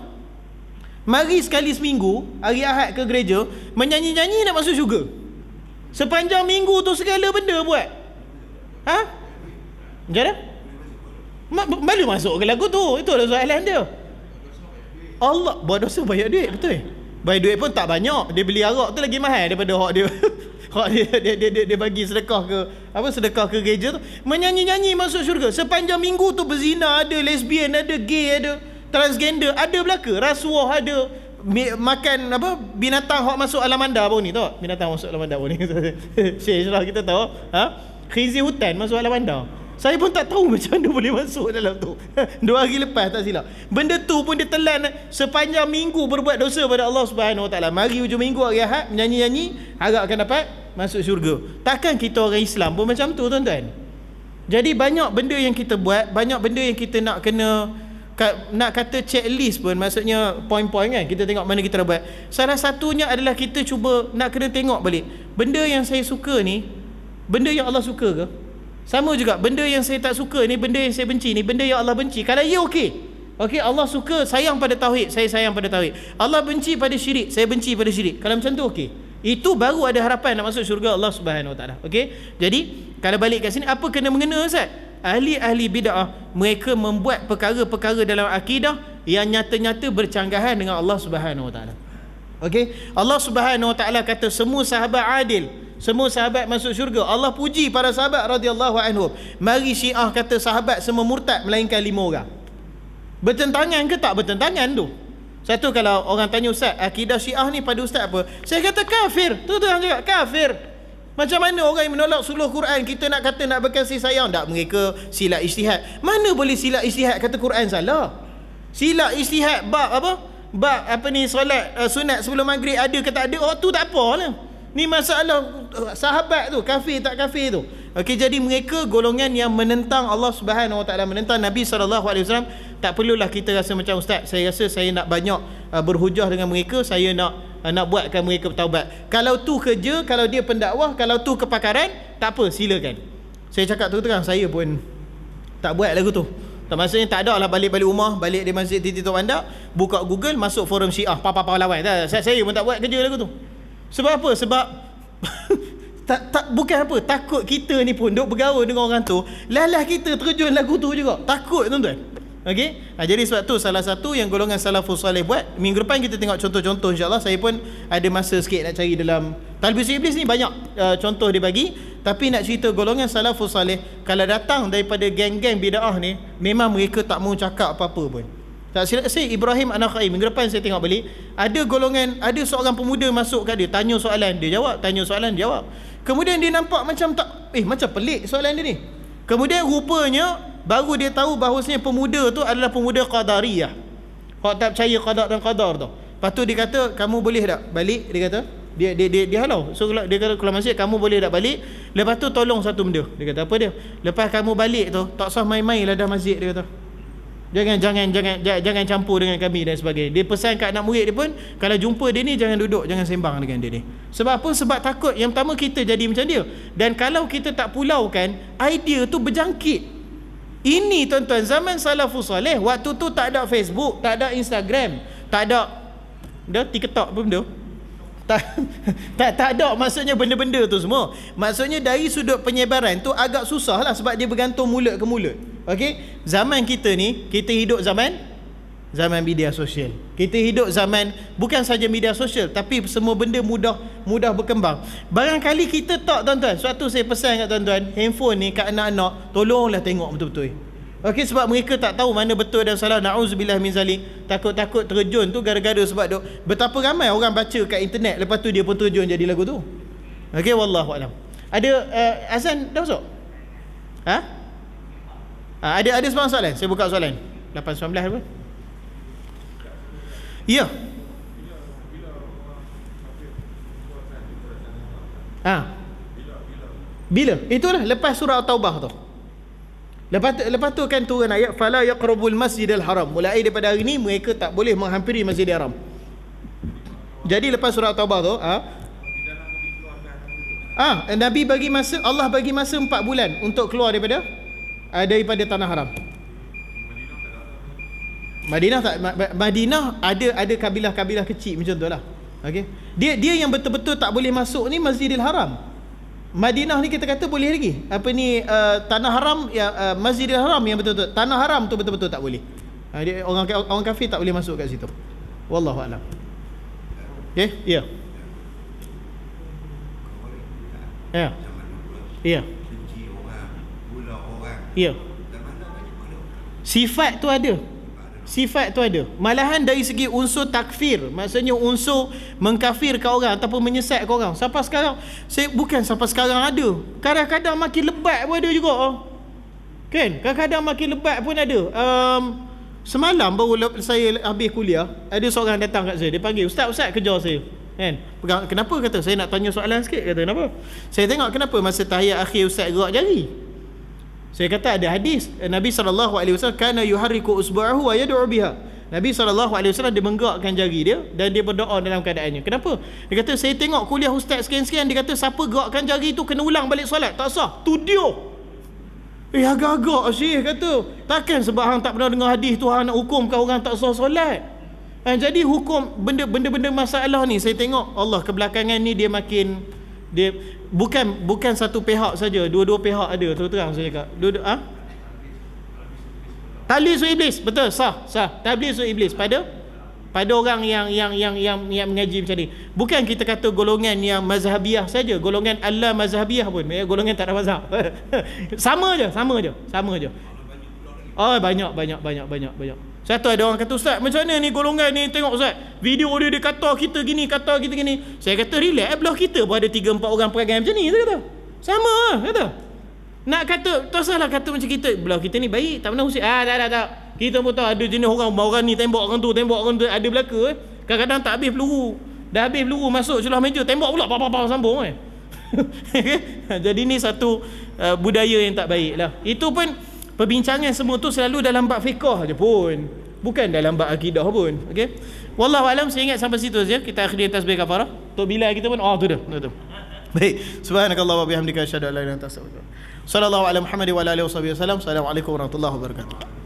Mari sekali seminggu, hari Ahad ke gereja, menyanyi-nyanyi nak masuk syurga. Sepanjang minggu tu segala benda buat. Ha? Macam mana? Malu masuk ke lagu tu? Itu adalah soalan dia. Allah buat dosa banyak duit betul. Bayar duit pun tak banyak. Dia beli arak tu lagi mahal daripada hak dia. Hak dia dia, dia dia dia bagi sedekah ke apa sedekah ke gereja tu. Menyanyi-nyanyi masuk syurga. Sepanjang minggu tu berzina ada, lesbian ada, gay ada, transgender ada belaka, rasuah ada makan apa binatang hok masuk alam anda baru ni tahu binatang masuk alam anda baru ni syekh kita tahu ha khinzir hutan masuk alam anda saya pun tak tahu macam mana boleh masuk dalam tu dua hari lepas tak silap benda tu pun dia telan sepanjang minggu berbuat dosa pada Allah Subhanahu Wa Taala mari hujung minggu hari Ahad menyanyi-nyanyi harap akan dapat masuk syurga takkan kita orang Islam pun macam tu tuan-tuan jadi banyak benda yang kita buat banyak benda yang kita nak kena nak kata checklist pun maksudnya poin-poin kan kita tengok mana kita dah buat salah satunya adalah kita cuba nak kena tengok balik benda yang saya suka ni benda yang Allah suka ke sama juga benda yang saya tak suka ni benda yang saya benci ni benda yang Allah benci kalau ya okey okey Allah suka sayang pada tauhid saya sayang pada tauhid Allah benci pada syirik saya benci pada syirik kalau macam tu okey itu baru ada harapan nak masuk syurga Allah Subhanahu Wa Taala okey jadi kalau balik kat sini apa kena mengena ustaz ahli-ahli bid'ah mereka membuat perkara-perkara dalam akidah yang nyata-nyata bercanggahan dengan Allah Subhanahu Wa Taala. Okey, Allah Subhanahu Wa Taala kata semua sahabat adil, semua sahabat masuk syurga. Allah puji para sahabat radhiyallahu anhu. Mari Syiah kata sahabat semua murtad melainkan lima orang. Bertentangan ke tak bertentangan tu? Satu kalau orang tanya ustaz, akidah Syiah ni pada ustaz apa? Saya kata kafir. Tu tu orang cakap kafir. Macam mana orang yang menolak suluh Quran Kita nak kata nak berkasih sayang Tak mereka silap istihad Mana boleh silap istihad kata Quran salah Silap istihad bab apa Bab apa ni solat uh, sunat sebelum maghrib Ada ke tak ada Oh tu tak apa lah Ni masalah uh, sahabat tu Kafir tak kafir tu Okey jadi mereka golongan yang menentang Allah Subhanahu Wa Taala menentang Nabi Sallallahu Alaihi Wasallam tak perlulah kita rasa macam ustaz saya rasa saya nak banyak uh, berhujah dengan mereka saya nak uh, nak buatkan mereka bertaubat kalau tu kerja kalau dia pendakwah kalau tu kepakaran tak apa silakan saya cakap tu terang saya pun tak buat lagu tu tak maksudnya tak ada lah balik-balik rumah balik di masjid di Tito Bandar buka Google masuk forum syiah papa papa lawan tak, saya, saya pun tak buat kerja lagu tu sebab apa sebab tak tak bukan apa takut kita ni pun duk bergaul dengan orang tu lalah kita terjun lagu tu juga takut tuan-tuan Okey. Ha, jadi sebab tu salah satu yang golongan salafus soleh buat, minggu depan kita tengok contoh-contoh insya-Allah. Saya pun ada masa sikit nak cari dalam talbis iblis ni banyak uh, contoh dia bagi, tapi nak cerita golongan salafus soleh kalau datang daripada geng-geng bidah ni, memang mereka tak mau cakap apa-apa pun. Tak silap saya Ibrahim Anakhai minggu depan saya tengok balik, ada golongan ada seorang pemuda masuk kat dia, tanya soalan, dia jawab, tanya soalan, dia jawab. Kemudian dia nampak macam tak eh macam pelik soalan dia ni. Kemudian rupanya baru dia tahu bahawasanya pemuda tu adalah pemuda qadariyah. Kau tak percaya qadar dan qadar tu. Lepas tu dia kata, kamu boleh tak balik? Dia kata, dia dia dia, dia halau. So dia kata kalau masih kamu boleh tak balik? Lepas tu tolong satu benda. Dia kata apa dia? Lepas kamu balik tu, tak sah main-main lah dah masjid dia kata. Jangan jangan jangan jangan campur dengan kami dan sebagainya. Dia pesan kat anak murid dia pun kalau jumpa dia ni jangan duduk, jangan sembang dengan dia ni. Sebab apa? Sebab takut yang pertama kita jadi macam dia. Dan kalau kita tak pulaukan, idea tu berjangkit. Ini tuan-tuan zaman salafus soleh waktu tu tak ada Facebook, tak ada Instagram, tak ada ada TikTok pun dia. Tak tak tak ada maksudnya benda-benda tu semua. Maksudnya dari sudut penyebaran tu agak susahlah sebab dia bergantung mulut ke mulut. Okey, zaman kita ni, kita hidup zaman zaman media sosial. Kita hidup zaman bukan saja media sosial tapi semua benda mudah mudah berkembang. Barangkali kita tak tuan-tuan. Suatu saya pesan kat tuan-tuan, handphone ni kat anak-anak tolonglah tengok betul-betul. Okey sebab mereka tak tahu mana betul dan salah. Nauzubillah min zalik. Takut-takut terjun tu gara-gara sebab duk betapa ramai orang baca kat internet lepas tu dia pun terjun jadi lagu tu. Okey wallahu alam. Ada uh, azan dah masuk? Ha? Uh, ada ada soalan? Saya buka soalan. 8.19 apa? Ya. Ha. Bila? Itulah lepas surah Taubah tu. Lepas tu, lepas tu kan turun ayat fala yaqrabul masjidal haram. Mulai daripada hari ni mereka tak boleh menghampiri masjidil haram. Jadi lepas surah Taubah tu, ha? Ah, ha, Nabi bagi masa Allah bagi masa 4 bulan untuk keluar daripada eh, daripada tanah haram. Madinah tak Madinah ada ada kabilah-kabilah kecil macam tu lah okay? dia, dia yang betul-betul tak boleh masuk ni Masjidil Haram Madinah ni kita kata boleh lagi Apa ni uh, Tanah haram ya, uh, Masjidil haram yang betul-betul Tanah haram tu betul-betul tak boleh uh, dia, orang, orang kafir tak boleh masuk kat situ Wallahu a'lam. Okay Ya yeah. Ya yeah. Ya yeah. yeah. Sifat tu ada Sifat tu ada Malahan dari segi unsur takfir Maksudnya unsur mengkafir kau orang Ataupun menyesat kau orang Sampai sekarang saya, Bukan sampai sekarang ada Kadang-kadang makin lebat pun ada juga oh. Kan? Kadang-kadang makin lebat pun ada um, Semalam baru saya habis kuliah Ada seorang datang kat saya Dia panggil Ustaz-ustaz kerja saya Kan? Kenapa kata saya nak tanya soalan sikit kata kenapa? Saya tengok kenapa masa tahiyat akhir ustaz gerak jari. Saya kata ada hadis eh, Nabi SAW kana yuhariku usbu'ahu wa yad'u biha. Nabi SAW dia menggakkan jari dia dan dia berdoa dalam keadaannya. Kenapa? Dia kata saya tengok kuliah ustaz sekian-sekian dia kata siapa gakkan jari tu kena ulang balik solat. Tak sah. dia. Eh agak-agak syih kata. Takkan sebab hang tak pernah dengar hadis tu hang nak hukum kau orang tak sah solat. Eh, jadi hukum benda-benda masalah ni saya tengok Allah kebelakangan ni dia makin dia bukan bukan satu pihak saja dua-dua pihak ada terang-terang saya cakap dua, -dua ha? tablis suri iblis betul sah sah tablis suri iblis pada pada orang yang yang yang yang yang mengaji macam ni bukan kita kata golongan yang mazhabiah saja golongan Allah mazhabiah pun ya golongan tak ada mazhab sama aja, sama aja, sama aja. oh banyak banyak banyak banyak banyak saya tahu ada orang kata Ustaz macam mana ni golongan ni tengok Ustaz Video dia dia kata kita gini kata kita gini Saya kata relax eh belah kita pun ada 3-4 orang perangai macam ni Saya kata Sama lah kata Nak kata tak salah kata macam kita Belah kita ni baik tak pernah usik Ah tak tak tak Kita pun tahu ada jenis orang orang ni tembok orang tu tembok orang tu ada belaka eh Kadang-kadang tak habis peluru Dah habis peluru masuk celah meja tembok pula pa pa pa sambung eh Jadi ni satu uh, budaya yang tak baik lah Itu pun Perbincangan semua tu selalu dalam bab fiqah je pun. Bukan dalam bab akidah pun. Okey. Wallahu alam saya ingat sampai situ saja. Kita akhiri tasbih kafarah. Untuk bila kita pun oh tu dah. Tu tu. Baik. Subhanakallah wa bihamdika asyhadu an la ilaha illa anta astaghfiruka. Sallallahu alaihi wa alihi wasallam. Assalamualaikum warahmatullahi wabarakatuh.